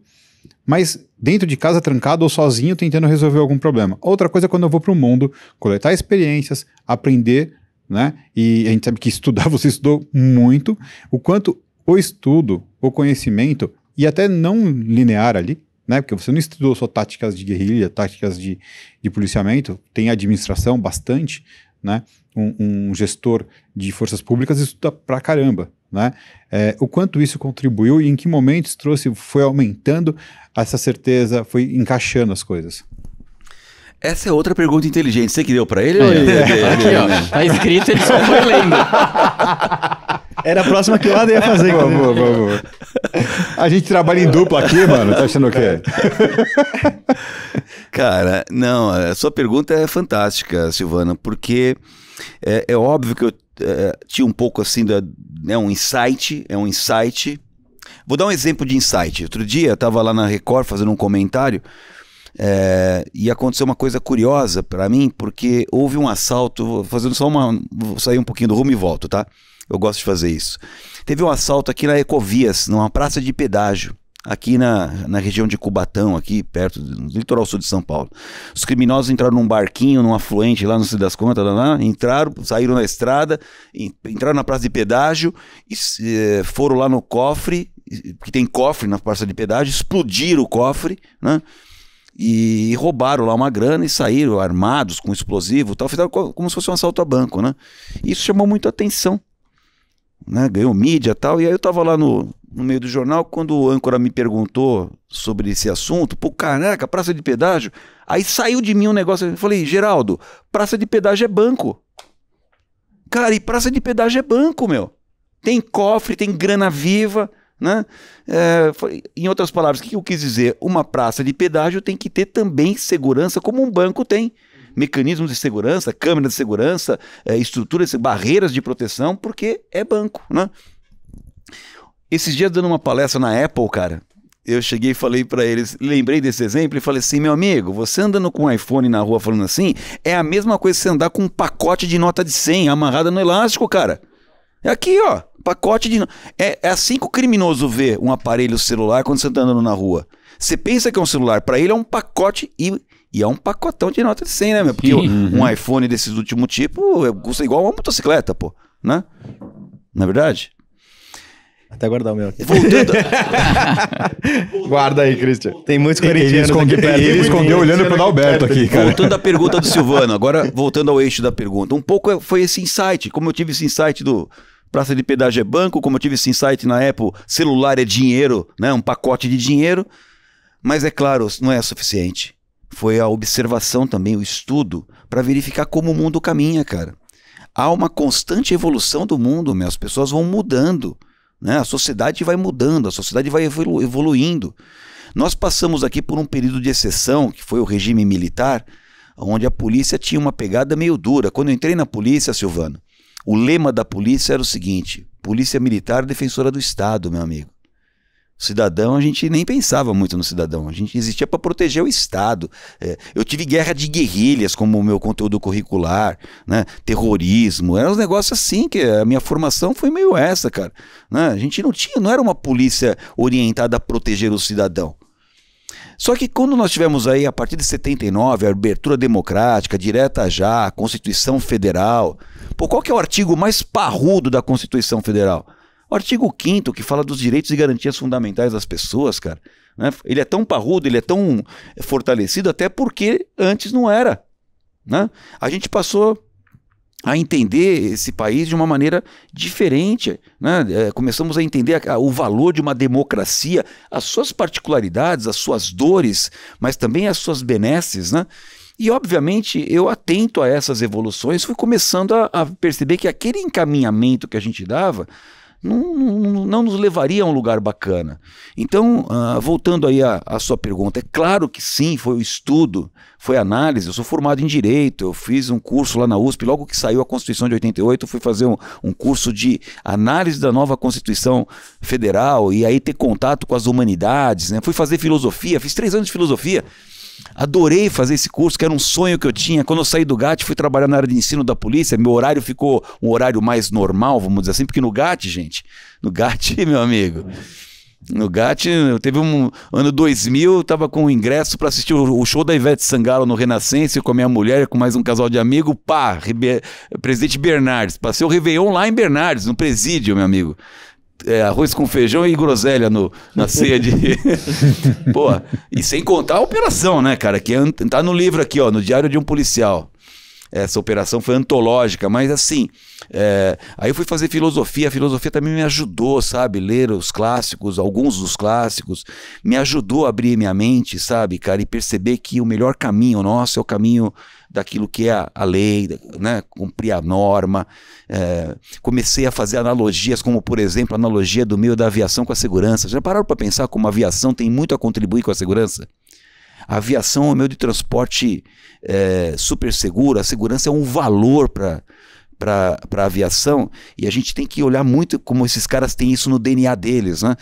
mas dentro de casa trancado ou sozinho tentando resolver algum problema. Outra coisa é quando eu vou para o mundo coletar experiências, aprender, né? E a gente sabe que estudar, você estudou muito, o quanto o estudo, o conhecimento e até não linear ali, né? Porque você não estudou só táticas de guerrilha, táticas de, de policiamento, tem administração bastante, né? Um, um gestor de forças públicas estuda pra caramba, né? É, o quanto isso contribuiu e em que momentos trouxe, foi aumentando essa certeza, foi encaixando as coisas. Essa é outra pergunta inteligente. Você que deu para ele? É, ele, é. ele, tá Aqui, ó. Tá escrito, ele só foi lendo. Era a próxima que o Adam ia fazer. Boa, boa, boa, A gente trabalha em dupla aqui, mano. Tá achando o quê? Cara, não, a sua pergunta é fantástica, Silvana, porque é, é óbvio que eu é, tinha um pouco assim, da, é um insight, é um insight Vou dar um exemplo de insight. Outro dia eu estava lá na Record fazendo um comentário é, e aconteceu uma coisa curiosa para mim, porque houve um assalto, fazendo só uma. Vou sair um pouquinho do rumo e volto, tá? Eu gosto de fazer isso. Teve um assalto aqui na Ecovias, numa praça de pedágio, aqui na, na região de Cubatão, aqui perto do litoral sul de São Paulo. Os criminosos entraram num barquinho, num afluente lá, não sei das contas, lá, lá, entraram, saíram na estrada, entraram na praça de pedágio, e, eh, foram lá no cofre que tem cofre na praça de pedágio, explodiram o cofre, né? E roubaram lá uma grana e saíram armados com explosivo tal, fizeram como se fosse um assalto a banco, né? E isso chamou muito atenção, né? Ganhou mídia tal, e aí eu tava lá no, no meio do jornal quando o âncora me perguntou sobre esse assunto, pô, caraca, praça de pedágio, aí saiu de mim um negócio, eu falei, Geraldo, praça de pedágio é banco. Cara, e praça de pedágio é banco, meu. Tem cofre, tem grana viva. Né? É, em outras palavras, o que eu quis dizer? Uma praça de pedágio tem que ter também segurança, como um banco tem. Mecanismos de segurança, câmeras de segurança, é, estruturas, barreiras de proteção, porque é banco. Né? Esses dias, dando uma palestra na Apple, cara, eu cheguei e falei para eles, lembrei desse exemplo e falei assim: meu amigo, você andando com um iPhone na rua falando assim, é a mesma coisa que você andar com um pacote de nota de 100 amarrada no elástico, cara. É aqui, ó. Pacote de. É, é assim que o criminoso vê um aparelho celular quando você está andando na rua. Você pensa que é um celular, para ele é um pacote e, e é um pacotão de nota de 100, né, meu? Porque um uhum. iPhone desses último tipo custa igual uma motocicleta, pô, né? Na é verdade? Até guardar o meu aqui. Voltando. Guarda aí, Christian. Tem muitos corintianos aqui perto. Ele escondeu olhando para o Alberto aqui, cara. Voltando à pergunta do Silvano, agora voltando ao eixo da pergunta. Um pouco foi esse insight, como eu tive esse insight do, praça de pedágio é banco, como eu tive esse insight na Apple, celular é dinheiro, né? um pacote de dinheiro. Mas é claro, não é suficiente. Foi a observação também, o estudo, para verificar como o mundo caminha, cara. Há uma constante evolução do mundo, meu. as pessoas vão mudando. Né? A sociedade vai mudando, a sociedade vai evolu evoluindo. Nós passamos aqui por um período de exceção, que foi o regime militar, onde a polícia tinha uma pegada meio dura. Quando eu entrei na polícia, Silvano, o lema da polícia era o seguinte: polícia militar defensora do Estado, meu amigo. Cidadão, a gente nem pensava muito no cidadão, a gente existia para proteger o Estado. É, eu tive guerra de guerrilhas como meu conteúdo curricular, né? terrorismo, eram uns negócios assim, que a minha formação foi meio essa, cara. Né? A gente não tinha, não era uma polícia orientada a proteger o cidadão. Só que quando nós tivemos aí, a partir de 79, a abertura democrática, direta já, a Constituição Federal. Pô, qual que é o artigo mais parrudo da Constituição Federal? O artigo 5 que fala dos direitos e garantias fundamentais das pessoas, cara. Né? Ele é tão parrudo, ele é tão fortalecido, até porque antes não era. Né? A gente passou a entender esse país de uma maneira diferente. Né? É, começamos a entender a, a, o valor de uma democracia, as suas particularidades, as suas dores, mas também as suas benesses. Né? E, obviamente, eu atento a essas evoluções, fui começando a, a perceber que aquele encaminhamento que a gente dava não, não, não nos levaria a um lugar bacana. Então, uh, voltando aí à, sua pergunta, é claro que sim, foi o estudo, foi a análise. Eu sou formado em Direito, eu fiz um curso lá na USP, logo que saiu a Constituição de 88, eu fui fazer um, um curso de análise da nova Constituição Federal e aí ter contato com as humanidades, né? Fui fazer filosofia, fiz três anos de filosofia. Adorei fazer esse curso, que era um sonho que eu tinha. Quando eu saí do GAT, fui trabalhar na área de ensino da polícia. Meu horário ficou um horário mais normal, vamos dizer assim, porque no GAT, gente, no GAT, meu amigo. No GAT, teve um ano 2000, eu tava com o ingresso para assistir o, o show da Ivete Sangalo no Renascença com a minha mulher, com mais um casal de amigo, pá, Ribe, Presidente Bernardes. Passei o Réveillon lá em Bernardes, no presídio, meu amigo é, arroz com feijão e groselha no, na ceia de. Pô, e sem contar a operação, né, cara? Que é tá no livro aqui, ó, no Diário de um Policial. Essa operação foi antológica, mas assim. É, aí eu fui fazer filosofia, a filosofia também me ajudou, sabe? Ler os clássicos, alguns dos clássicos, me ajudou a abrir minha mente, sabe, cara? E perceber que o melhor caminho nosso é o caminho daquilo que é a, a lei, né? cumprir a norma. É, comecei a fazer analogias, como por exemplo a analogia do meio da aviação com a segurança. Já pararam para pensar como a aviação tem muito a contribuir com a segurança? A aviação é um meio de transporte é, super seguro, a segurança é um valor para para a aviação e a gente tem que olhar muito como esses caras têm isso no DNA deles, né?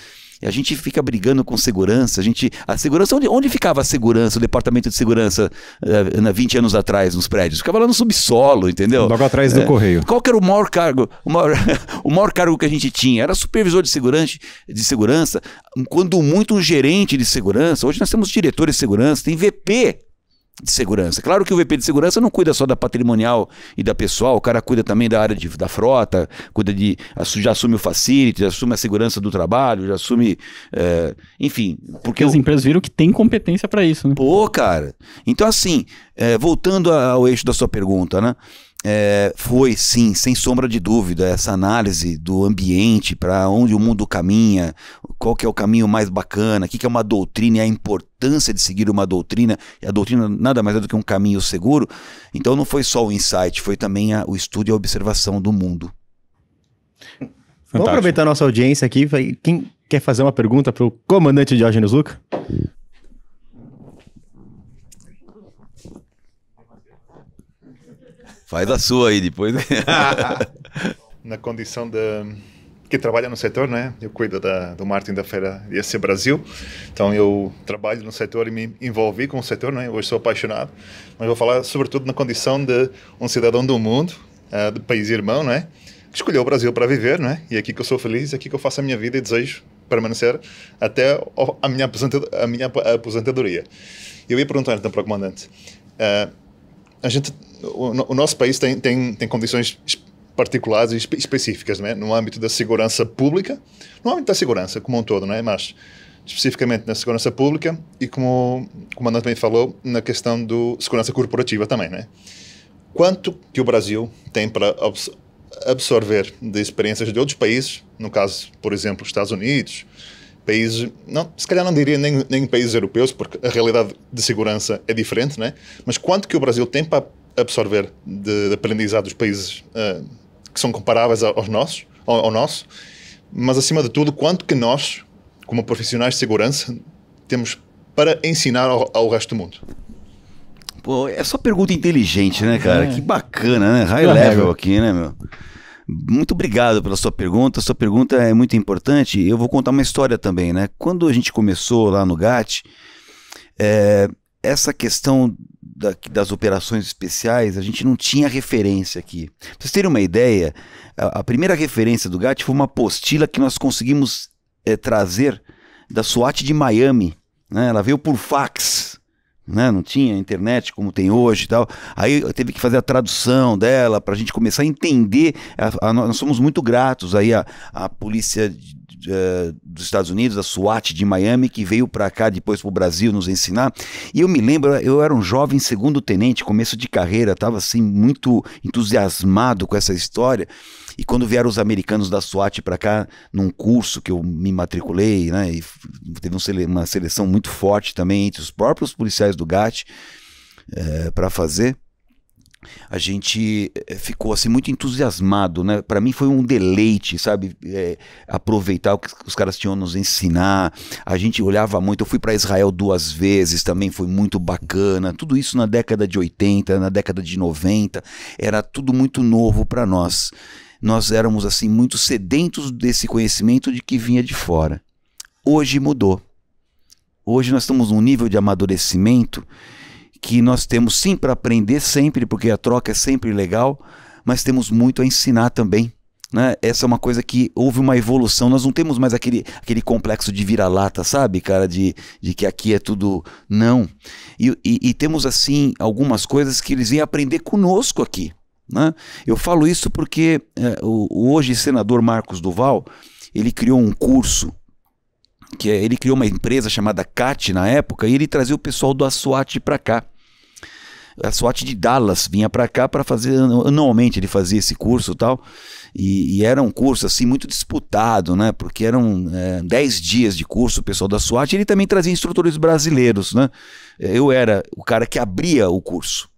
a gente fica brigando com segurança. A gente. A segurança, onde, onde ficava a segurança, o departamento de segurança eh, na uh, 20 anos atrás, nos prédios? Ficava lá no subsolo, entendeu? Logo atrás do é, correio. Qual que era o maior cargo? O maior, o maior cargo que a gente tinha? Era supervisor de segurança, de segurança, quando muito um gerente de segurança. Hoje nós temos diretores de segurança, tem VP de segurança. Claro que o VP de segurança não cuida só da patrimonial e da pessoal, o cara cuida também da área de, da frota, cuida de já assume o facility, já assume a segurança do trabalho, já assume, é, enfim, porque, porque as empresas viram que tem competência para isso, né? Pô, cara. Então assim, é, voltando ao eixo da sua pergunta, né? é, foi sim, sem sombra de dúvida, essa análise do ambiente, para onde o mundo caminha, qual que é o caminho mais bacana, o que, que é uma doutrina e a importância de seguir uma doutrina, e a doutrina nada mais é do que um caminho seguro. Então não foi só o insight, foi também a, o estudo e a observação do mundo. Fantástico. Vamos aproveitar a nossa audiência aqui. Quem quer fazer uma pergunta para o comandante Diógenes Luca? Faz a sua aí depois. Na condição de que trabalha no setor, né? Eu cuido da, do marketing da feira IAC Brasil, então eu trabalho no setor e me envolvi com o setor, né? Hoje sou apaixonado, mas vou falar sobretudo na condição de um cidadão do mundo, uh, eh, do país irmão, né? Que escolheu o Brasil para viver, né? E é aqui que eu sou feliz, é aqui que eu faço a minha vida e desejo permanecer até a minha, a minha aposentadoria. Eu ia perguntar então para o comandante, uh, a gente o, o nosso país tem, tem, tem condições particulares e espe específicas, não é? No âmbito da segurança pública, no âmbito da segurança como um todo, não é? Mas especificamente na segurança pública e como o comandante também falou, na questão do segurança corporativa também, né? Quanto que o Brasil tem para absorver de experiências de outros países, no caso, por exemplo, Estados Unidos, países, não, se calhar não diria nem, nem países europeus, porque a realidade de segurança é diferente, né? Mas quanto que o Brasil tem para absorver de, de aprendizado dos países uh, que são comparáveis aos nossos, ao, ao, nosso, mas acima de tudo, quanto que nós, como profissionais de segurança, temos para ensinar ao, ao resto do mundo. Pô, é só pergunta inteligente, né, cara? É. Que bacana, né? High level aqui, né, meu? Muito obrigado pela sua pergunta. Sua pergunta é muito importante. Eu vou contar uma história também, né? Quando a gente começou lá no GAT, é, eh, essa questão da, das operações especiais, a gente não tinha referência aqui. Pra vocês terem uma ideia, a, a primeira referência do GAT foi uma apostila que nós conseguimos é, trazer da SWAT de Miami. Né? Ela veio por fax. Né? Não tinha internet como tem hoje e tal. Aí teve que fazer a tradução dela para a gente começar a entender. A, a, nós somos muito gratos aí à, à polícia é, dos Estados Unidos, a SWAT de Miami, que veio para cá depois para o Brasil nos ensinar. E eu me lembro, eu era um jovem segundo tenente, começo de carreira, estava assim muito entusiasmado com essa história. E quando vieram os americanos da SWAT para cá, num curso que eu me matriculei, né, e teve um sele uma seleção muito forte também entre os próprios policiais do GAT é, eh, para fazer a gente eh, ficou assim muito entusiasmado, né? Para mim foi um deleite, sabe? É, aproveitar o que os caras tinham nos ensinar. A gente olhava muito. Eu fui para Israel duas vezes, também foi muito bacana. Tudo isso na década de 80, na década de 90, era tudo muito novo para nós. Nós éramos assim muito sedentos desse conhecimento de que vinha de fora. Hoje mudou. Hoje nós estamos num nível de amadurecimento que nós temos sim para aprender sempre, porque a troca é sempre legal, mas temos muito a ensinar também. Né? Essa é uma coisa que houve uma evolução. Nós não temos mais aquele, aquele complexo de vira-lata, sabe, cara, de, de que aqui é tudo não. E, e, e temos, assim, algumas coisas que eles vêm aprender conosco aqui. Né? Eu falo isso porque é, o, o, hoje senador Marcos Duval ele criou um curso. Que é, ele criou uma empresa chamada CAT na época e ele trazia o pessoal do SWAT para cá a SWAT de Dallas vinha para cá para fazer anualmente ele fazia esse curso tal e, e, era um curso assim muito disputado né porque eram 10 é, dias de curso o pessoal da SWAT ele também trazia instrutores brasileiros né eu era o cara que abria o curso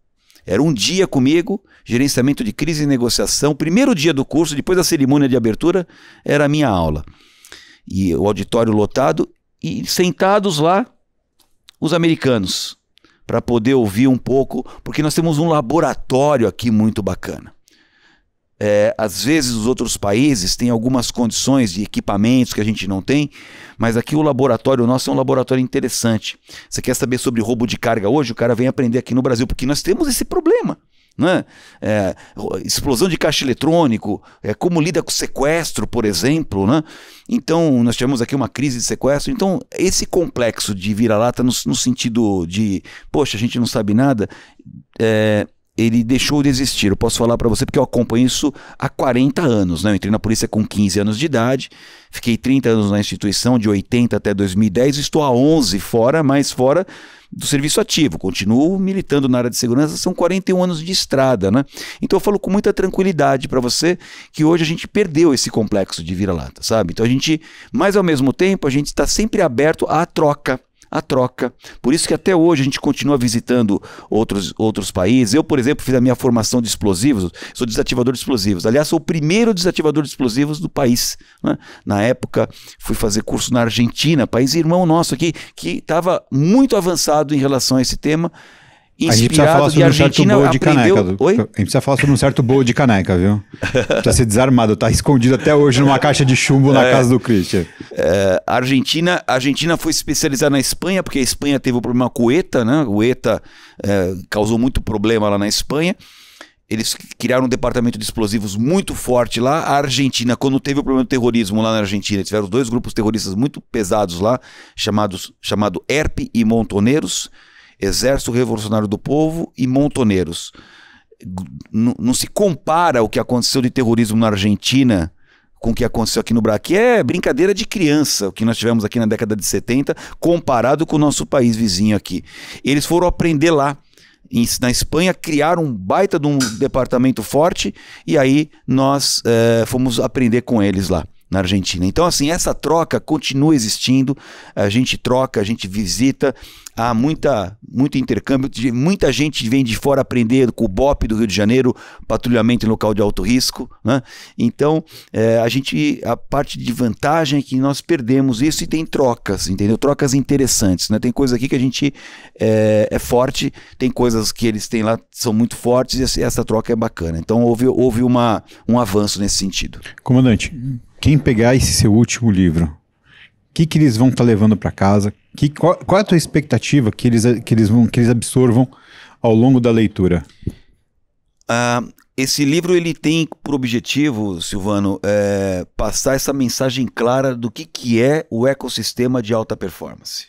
era um dia comigo, gerenciamento de crise e negociação. Primeiro dia do curso, depois da cerimônia de abertura, era a minha aula. E o auditório lotado e sentados lá os americanos para poder ouvir um pouco, porque nós temos um laboratório aqui muito bacana. É, às vezes os outros países têm algumas condições de equipamentos que a gente não tem, mas aqui o laboratório nosso é um laboratório interessante. Você quer saber sobre roubo de carga hoje? O cara vem aprender aqui no Brasil, porque nós temos esse problema. Né? É, explosão de caixa eletrônico, é, como lida com sequestro, por exemplo. Né? Então, nós tivemos aqui uma crise de sequestro. Então, esse complexo de vira-lata, no, no, sentido de, poxa, a gente não sabe nada, é, ele deixou de existir. Eu posso falar para você porque eu acompanho isso há 40 anos. Né? Eu entrei na polícia com 15 anos de idade, fiquei 30 anos na instituição, de 80 até 2010, estou há 11 fora, mas fora do serviço ativo. Continuo militando na área de segurança, são 41 anos de estrada. Né? Então eu falo com muita tranquilidade para você que hoje a gente perdeu esse complexo de vira-lata, sabe? Então a gente, mas ao mesmo tempo, a gente está sempre aberto à troca a troca. Por isso que até hoje a gente continua visitando outros, outros países. Eu, por exemplo, fiz a minha formação de explosivos, sou desativador de explosivos. Aliás, sou o primeiro desativador de explosivos do país. Né? Na época, fui fazer curso na Argentina, país irmão nosso aqui, que estava muito avançado em relação a esse tema. Inspirado a gente precisa falar sobre um certo bolo de caneca. Oi? A gente precisa falar sobre um certo bolo de caneca, viu? Precisa ser desarmado, tá escondido até hoje numa caixa de chumbo na é, casa do Christian. É, a, Argentina, Argentina foi especializada na Espanha, porque a Espanha teve o um problema com o ETA, né? O ETA é, causou muito problema lá na Espanha. Eles criaram um departamento de explosivos muito forte lá. A Argentina, quando teve o problema do terrorismo lá na Argentina, tiveram dois grupos terroristas muito pesados lá, chamados chamado ERP e Montoneiros Exército Revolucionário do Povo e Montoneiros. N não se compara o que aconteceu de terrorismo na Argentina com o que aconteceu aqui no Brasil. Aqui é brincadeira de criança, o que nós tivemos aqui na década de 70, comparado com o nosso país vizinho aqui. Eles foram aprender lá. Na Espanha criaram um baita de um departamento forte e aí nós é, fomos aprender com eles lá na Argentina. Então, assim, essa troca continua existindo, a gente troca, a gente visita, há muita, muito intercâmbio, muita gente vem de fora aprender com o BOP do Rio de Janeiro, patrulhamento em local de alto risco, né? Então, é, a gente, a parte de vantagem é que nós perdemos isso e tem trocas, entendeu? Trocas interessantes, né? Tem coisa aqui que a gente é, é forte, tem coisas que eles têm lá são muito fortes e essa troca é bacana. Então, houve, houve uma, um avanço nesse sentido. Comandante, quem pegar esse seu último livro, o que, que eles vão estar tá levando para casa? Que, qual, qual, é a tua expectativa que eles, que, eles vão, que eles absorvam ao longo da leitura? Uh, esse livro ele tem por objetivo, Silvano, é, passar essa mensagem clara do que, que é o ecossistema de alta performance.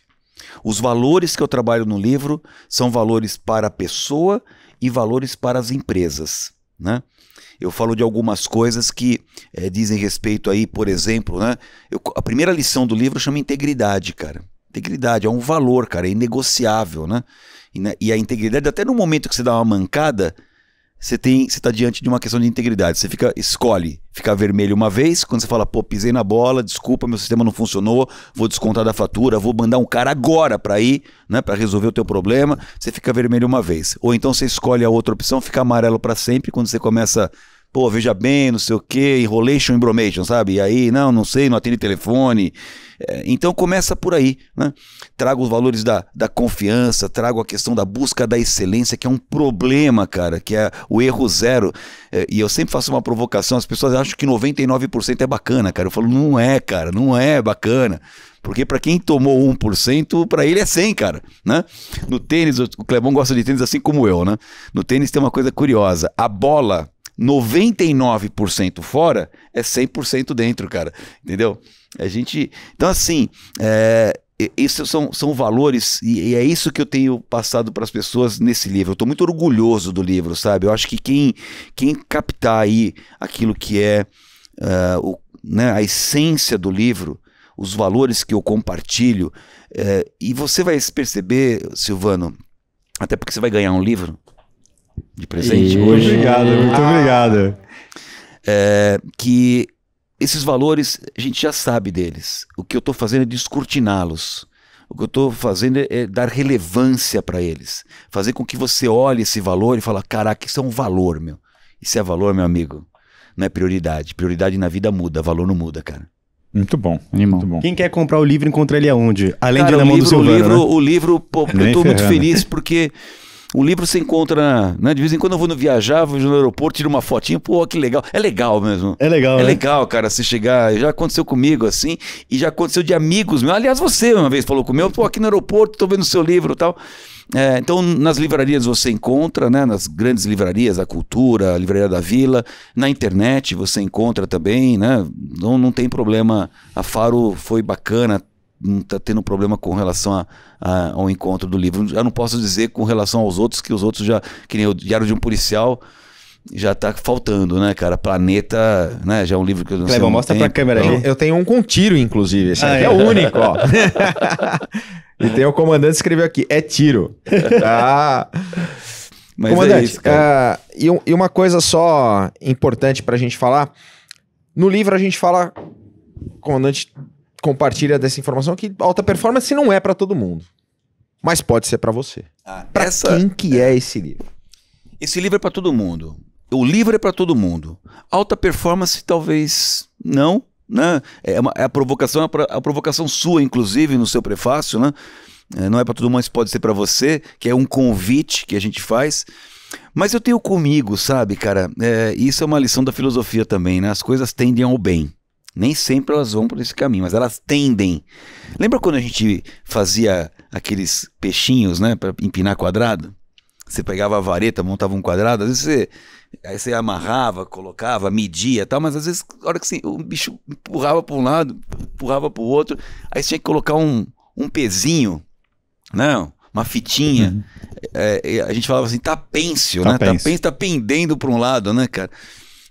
Os valores que eu trabalho no livro são valores para a pessoa e valores para as empresas. Né? Eu falo de algumas coisas que é, dizem respeito aí, por exemplo, né? Eu, a primeira lição do livro chama integridade, cara. Integridade é um valor, cara, é inegociável, né? E, né? e a integridade, até no momento que você dá uma mancada, você tem, você tá diante de uma questão de integridade. Você fica escolhe ficar vermelho uma vez, quando você fala, pô, pisei na bola, desculpa, meu sistema não funcionou, vou descontar da fatura, vou mandar um cara agora para ir, né, para resolver o teu problema, você fica vermelho uma vez. Ou então você escolhe a outra opção, fica amarelo para sempre, quando você começa Pô, veja bem, não sei o quê, enrolation, embromation, sabe? E aí, não, não sei, não atende telefone. É, então começa por aí, né? trago os valores da, da confiança, trago a questão da busca da excelência, que é um problema, cara, que é o erro zero. É, e eu sempre faço uma provocação, as pessoas acham que 99% é bacana, cara. Eu falo, não é, cara, não é bacana. Porque para quem tomou 1%, para ele é 100, cara, né? No tênis, o Clebão gosta de tênis assim como eu, né? No tênis tem uma coisa curiosa, a bola 99% fora é 100% dentro, cara. Entendeu? A gente. Então, assim, é, esses são, são valores, e, e, é isso que eu tenho passado para as pessoas nesse livro. Eu estou muito orgulhoso do livro, sabe? Eu acho que quem, quem captar aí aquilo que é uh, o, né, a essência do livro, os valores que eu compartilho, uh, e você vai perceber, Silvano, até porque você vai ganhar um livro de presente e... hoje. Obrigado, muito ah. obrigado. É, que esses valores, a gente já sabe deles. O que eu estou fazendo é descortiná-los. O que eu estou fazendo é, é dar relevância para eles. Fazer com que você olhe esse valor e fale: caraca, isso é um valor, meu. Isso é valor, meu amigo. Não é prioridade. Prioridade na vida muda, valor não muda, cara. Muito bom, animal. Muito bom. Quem quer comprar o livro, encontra ele aonde? Além cara, de na mão livro, do Silvano, o livro, né? o livro pô, eu estou muito feliz porque o livro você encontra, né? De vez em quando eu vou no viajar, vou no aeroporto, tiro uma fotinha, pô, que legal. É legal mesmo. É legal, É né? legal, cara, se chegar. Já aconteceu comigo assim, e já aconteceu de amigos meus. Aliás, você uma vez falou comigo, pô, aqui no aeroporto, tô vendo seu livro e tal. É, então, nas livrarias você encontra, né? Nas grandes livrarias, a Cultura, a Livraria da Vila, na internet você encontra também, né? Não, não tem problema. A Faro foi bacana não está tendo problema com relação a, a, ao encontro do livro. Eu não posso dizer com relação aos outros que os outros já, que nem o Diário de um Policial, já está faltando, né, cara? Planeta, né? Já é um livro que eu não Clebão, sei. mostra para a câmera então... aí. Eu tenho um com tiro, inclusive. Esse ah, é. é. o único, ó. e tem o comandante escreveu aqui: é tiro. ah. Mas é comandante, é isso, cara. Uh, e, e uma coisa só importante para a gente falar. No livro a gente fala, comandante compartilha dessa informação que alta performance não é para todo mundo, mas pode ser para você. Ah, para essa... quem que é esse livro? Esse livro é para todo mundo. O livro é para todo mundo. Alta performance talvez não, né? É, uma, é a provocação, é a provocação sua inclusive no seu prefácio, né? É, não é para todo mundo, mas pode ser para você, que é um convite que a gente faz. Mas eu tenho comigo, sabe, cara? É, isso é uma lição da filosofia também, né? As coisas tendem ao bem. Nem sempre elas vão por esse caminho, mas elas tendem. Lembra quando a gente fazia aqueles peixinhos, né, para empinar quadrado? Você pegava a vareta, montava um quadrado, às vezes você, aí você amarrava, colocava, media e tal, mas às vezes, na hora que você, o bicho empurrava para um lado, empurrava para o outro, aí você tinha que colocar um, um pezinho, não, né, uma fitinha. Uhum. É, é, a gente falava assim, tá pêncil, né? tá né? Pêncil. Tá, pêncil, tá pendendo para um lado, né, cara?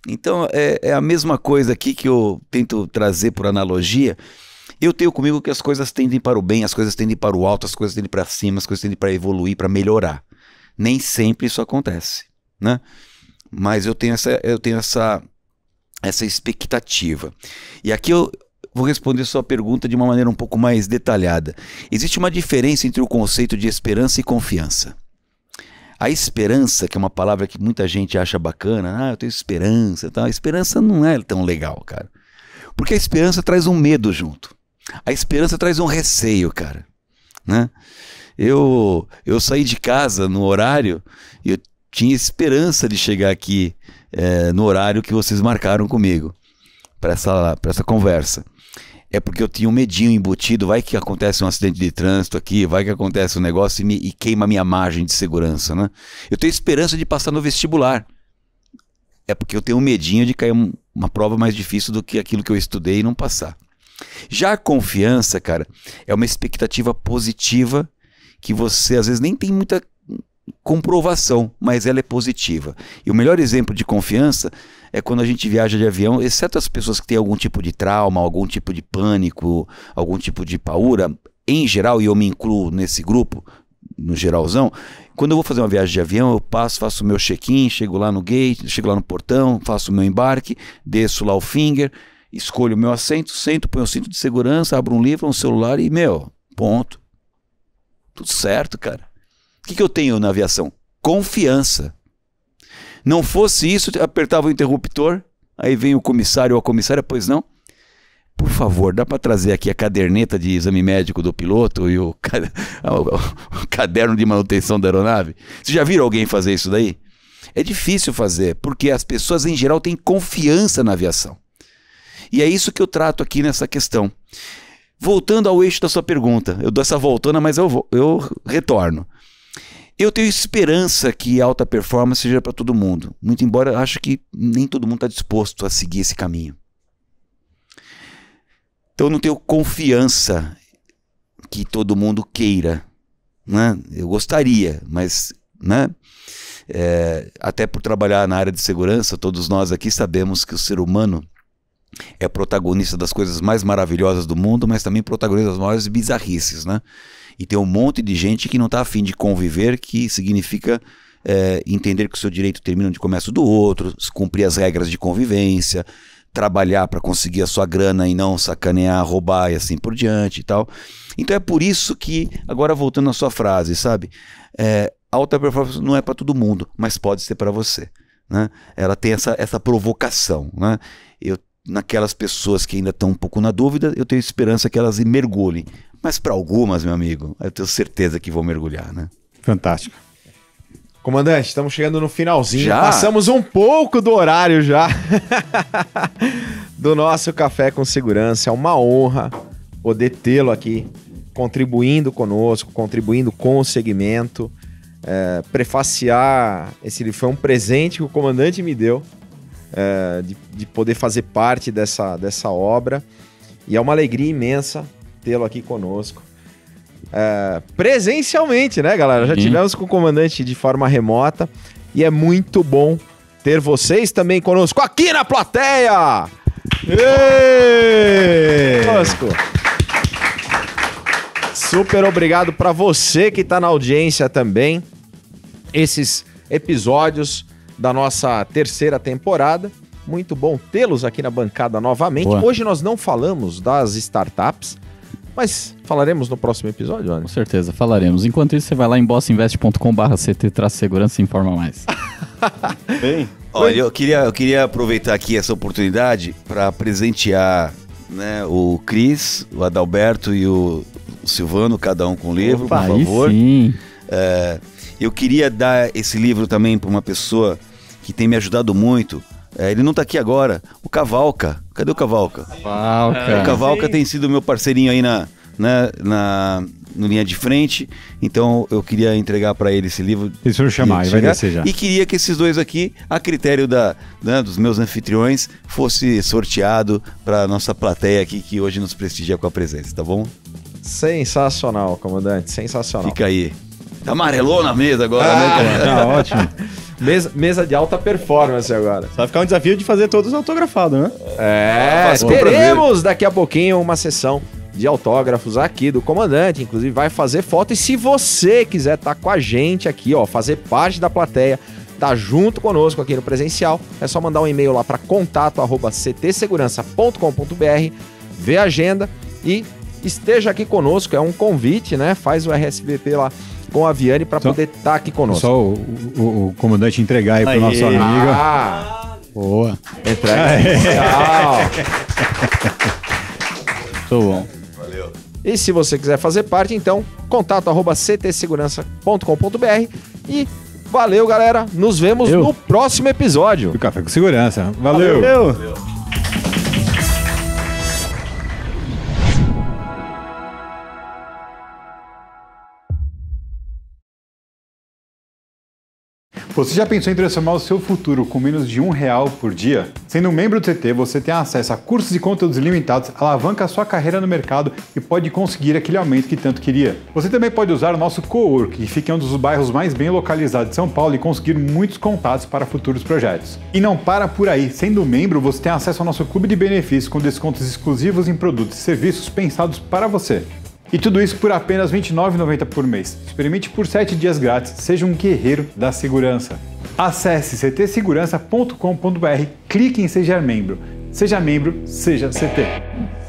Então é, é a mesma coisa aqui que eu tento trazer por analogia. Eu tenho comigo que as coisas tendem para o bem, as coisas tendem para o alto, as coisas tendem para cima, as coisas tendem para evoluir, para melhorar. Nem sempre isso acontece, né? Mas eu tenho essa, eu tenho essa, essa expectativa. E aqui eu vou responder sua pergunta de uma maneira um pouco mais detalhada. Existe uma diferença entre o conceito de esperança e confiança. A esperança, que é uma palavra que muita gente acha bacana, ah, eu tenho esperança, tal. a esperança não é tão legal, cara. Porque a esperança traz um medo junto. A esperança traz um receio, cara. Né? Eu, eu saí de casa no horário e eu tinha esperança de chegar aqui é, no horário que vocês marcaram comigo para essa, essa conversa é porque eu tinha um medinho embutido, vai que acontece um acidente de trânsito aqui, vai que acontece um negócio e, me, e queima minha margem de segurança, né? Eu tenho esperança de passar no vestibular. É porque eu tenho um medinho de cair um, uma prova mais difícil do que aquilo que eu estudei e não passar. Já a confiança, cara, é uma expectativa positiva que você às vezes nem tem muita comprovação, mas ela é positiva. E o melhor exemplo de confiança é quando a gente viaja de avião, exceto as pessoas que têm algum tipo de trauma, algum tipo de pânico, algum tipo de paura, em geral, e eu me incluo nesse grupo, no geralzão, quando eu vou fazer uma viagem de avião, eu passo, faço o meu check-in, chego lá no gate, chego lá no portão, faço o meu embarque, desço lá o finger, escolho o meu assento, sento, ponho o cinto de segurança, abro um livro, um celular e, meu, ponto. Tudo certo, cara. O que, que eu tenho na aviação? Confiança. Não fosse isso, apertava o interruptor, aí vem o comissário ou a comissária, pois não? Por favor, dá para trazer aqui a caderneta de exame médico do piloto e o, caderno de manutenção da aeronave? Você já viram alguém fazer isso daí? É difícil fazer, porque as pessoas em geral têm confiança na aviação. E é isso que eu trato aqui nessa questão. Voltando ao eixo da sua pergunta, eu dou essa voltona, mas eu, eu retorno. Eu tenho esperança que alta performance seja para todo mundo, muito embora acho que nem todo mundo está disposto a seguir esse caminho. Então eu não tenho confiança que todo mundo queira. Né? Eu gostaria, mas né? É, até por trabalhar na área de segurança, todos nós aqui sabemos que o ser humano é protagonista das coisas mais maravilhosas do mundo, mas também protagonista das maiores bizarrices, né? E tem um monte de gente que não está afim de conviver, que significa é, entender que o seu direito termina onde começa o do outro, cumprir as regras de convivência, trabalhar para conseguir a sua grana e não sacanear, roubar e assim por diante e tal. Então é por isso que, agora voltando à sua frase, sabe? É, alta performance não é para todo mundo, mas pode ser para você. Né? Ela tem essa, essa provocação. Né? Eu naquelas pessoas que ainda estão um pouco na dúvida, eu tenho esperança que elas mergulhem. Mas para algumas, meu amigo, eu tenho certeza que vou mergulhar, né? Fantástico. Comandante, estamos chegando no finalzinho. Já? Passamos um pouco do horário já do nosso Café com Segurança. É uma honra poder tê-lo aqui, contribuindo conosco, contribuindo com o segmento. É, prefaciar esse foi um presente que o comandante me deu é, de, de, poder fazer parte dessa, dessa obra. E é uma alegria imensa tê-lo aqui conosco. É, presencialmente, né, galera? Já uhum. tivemos com o comandante de forma remota e é muito bom ter vocês também conosco aqui na plateia! Conosco! Super obrigado para você que está na audiência também. Esses episódios da nossa terceira temporada. Muito bom tê-los aqui na bancada novamente. Boa. Hoje nós não falamos das startups, mas falaremos no próximo episódio, Com certeza, falaremos. Enquanto isso, você vai lá em bossinvest.com/barra CT-segurança e informa mais. Bem. Olha, eu queria, eu queria aproveitar aqui essa oportunidade para presentear né, o Cris, o Adalberto e o Silvano, cada um com um livro, Opa, por favor. Sim. É, eu queria dar esse livro também para uma pessoa que tem me ajudado muito. É, ele não está aqui agora, o Cavalca. Cadê o Cavalca? Cavalca. O Cavalca tem sido meu parceirinho aí na, na, na no linha de frente. Então eu queria entregar para ele esse livro. Eles foram chamar, vai descer já. E queria que esses dois aqui, a critério da, né, dos meus anfitriões, fosse sorteado para nossa plateia aqui que hoje nos prestigia com a presença, tá bom? Sensacional, comandante, sensacional. Fica aí. Tá amarelou na mesa agora, né, ah, né, cara? Tá ótimo. Mesa, mesa de alta performance agora. vai ficar um desafio de fazer todos autografados, né? É, ah, teremos daqui a pouquinho uma sessão de autógrafos aqui do comandante, inclusive vai fazer foto e se você quiser estar tá com a gente aqui, ó, fazer parte da plateia, tá junto conosco aqui no presencial, é só mandar um e-mail lá para contato@ctsegurança.com.br, ver a agenda e esteja aqui conosco, é um convite, né? Faz o RSVP lá com a Viane para poder estar tá aqui conosco. Só o, o, o comandante entregar aí para nosso amigo. Ah. Boa. Entrega. Ah, é. Tchau. Tô bom. Valeu. E se você quiser fazer parte, então, contato arroba ctsegurança.com.br e valeu, galera. Nos vemos no próximo episódio. Do Café com Segurança. Valeu. valeu. valeu. Você já pensou em transformar o seu futuro com menos de um real por dia? Sendo um membro do CT, você tem acesso a cursos e conteúdos limitados, alavanca a sua carreira no mercado e pode conseguir aquele aumento que tanto queria. Você também pode usar o nosso cowork, que fica em um dos bairros mais bem localizados de São Paulo e conseguir muitos contatos para futuros projetos. E não para por aí, sendo membro, você tem acesso ao nosso clube de benefícios com descontos exclusivos em produtos e serviços pensados para você. E tudo isso por apenas R$ 29,90 por mês. Experimente por 7 dias grátis, seja um guerreiro da segurança. Acesse ctsegurança.com.br, clique em Seja Membro. Seja membro, seja CT.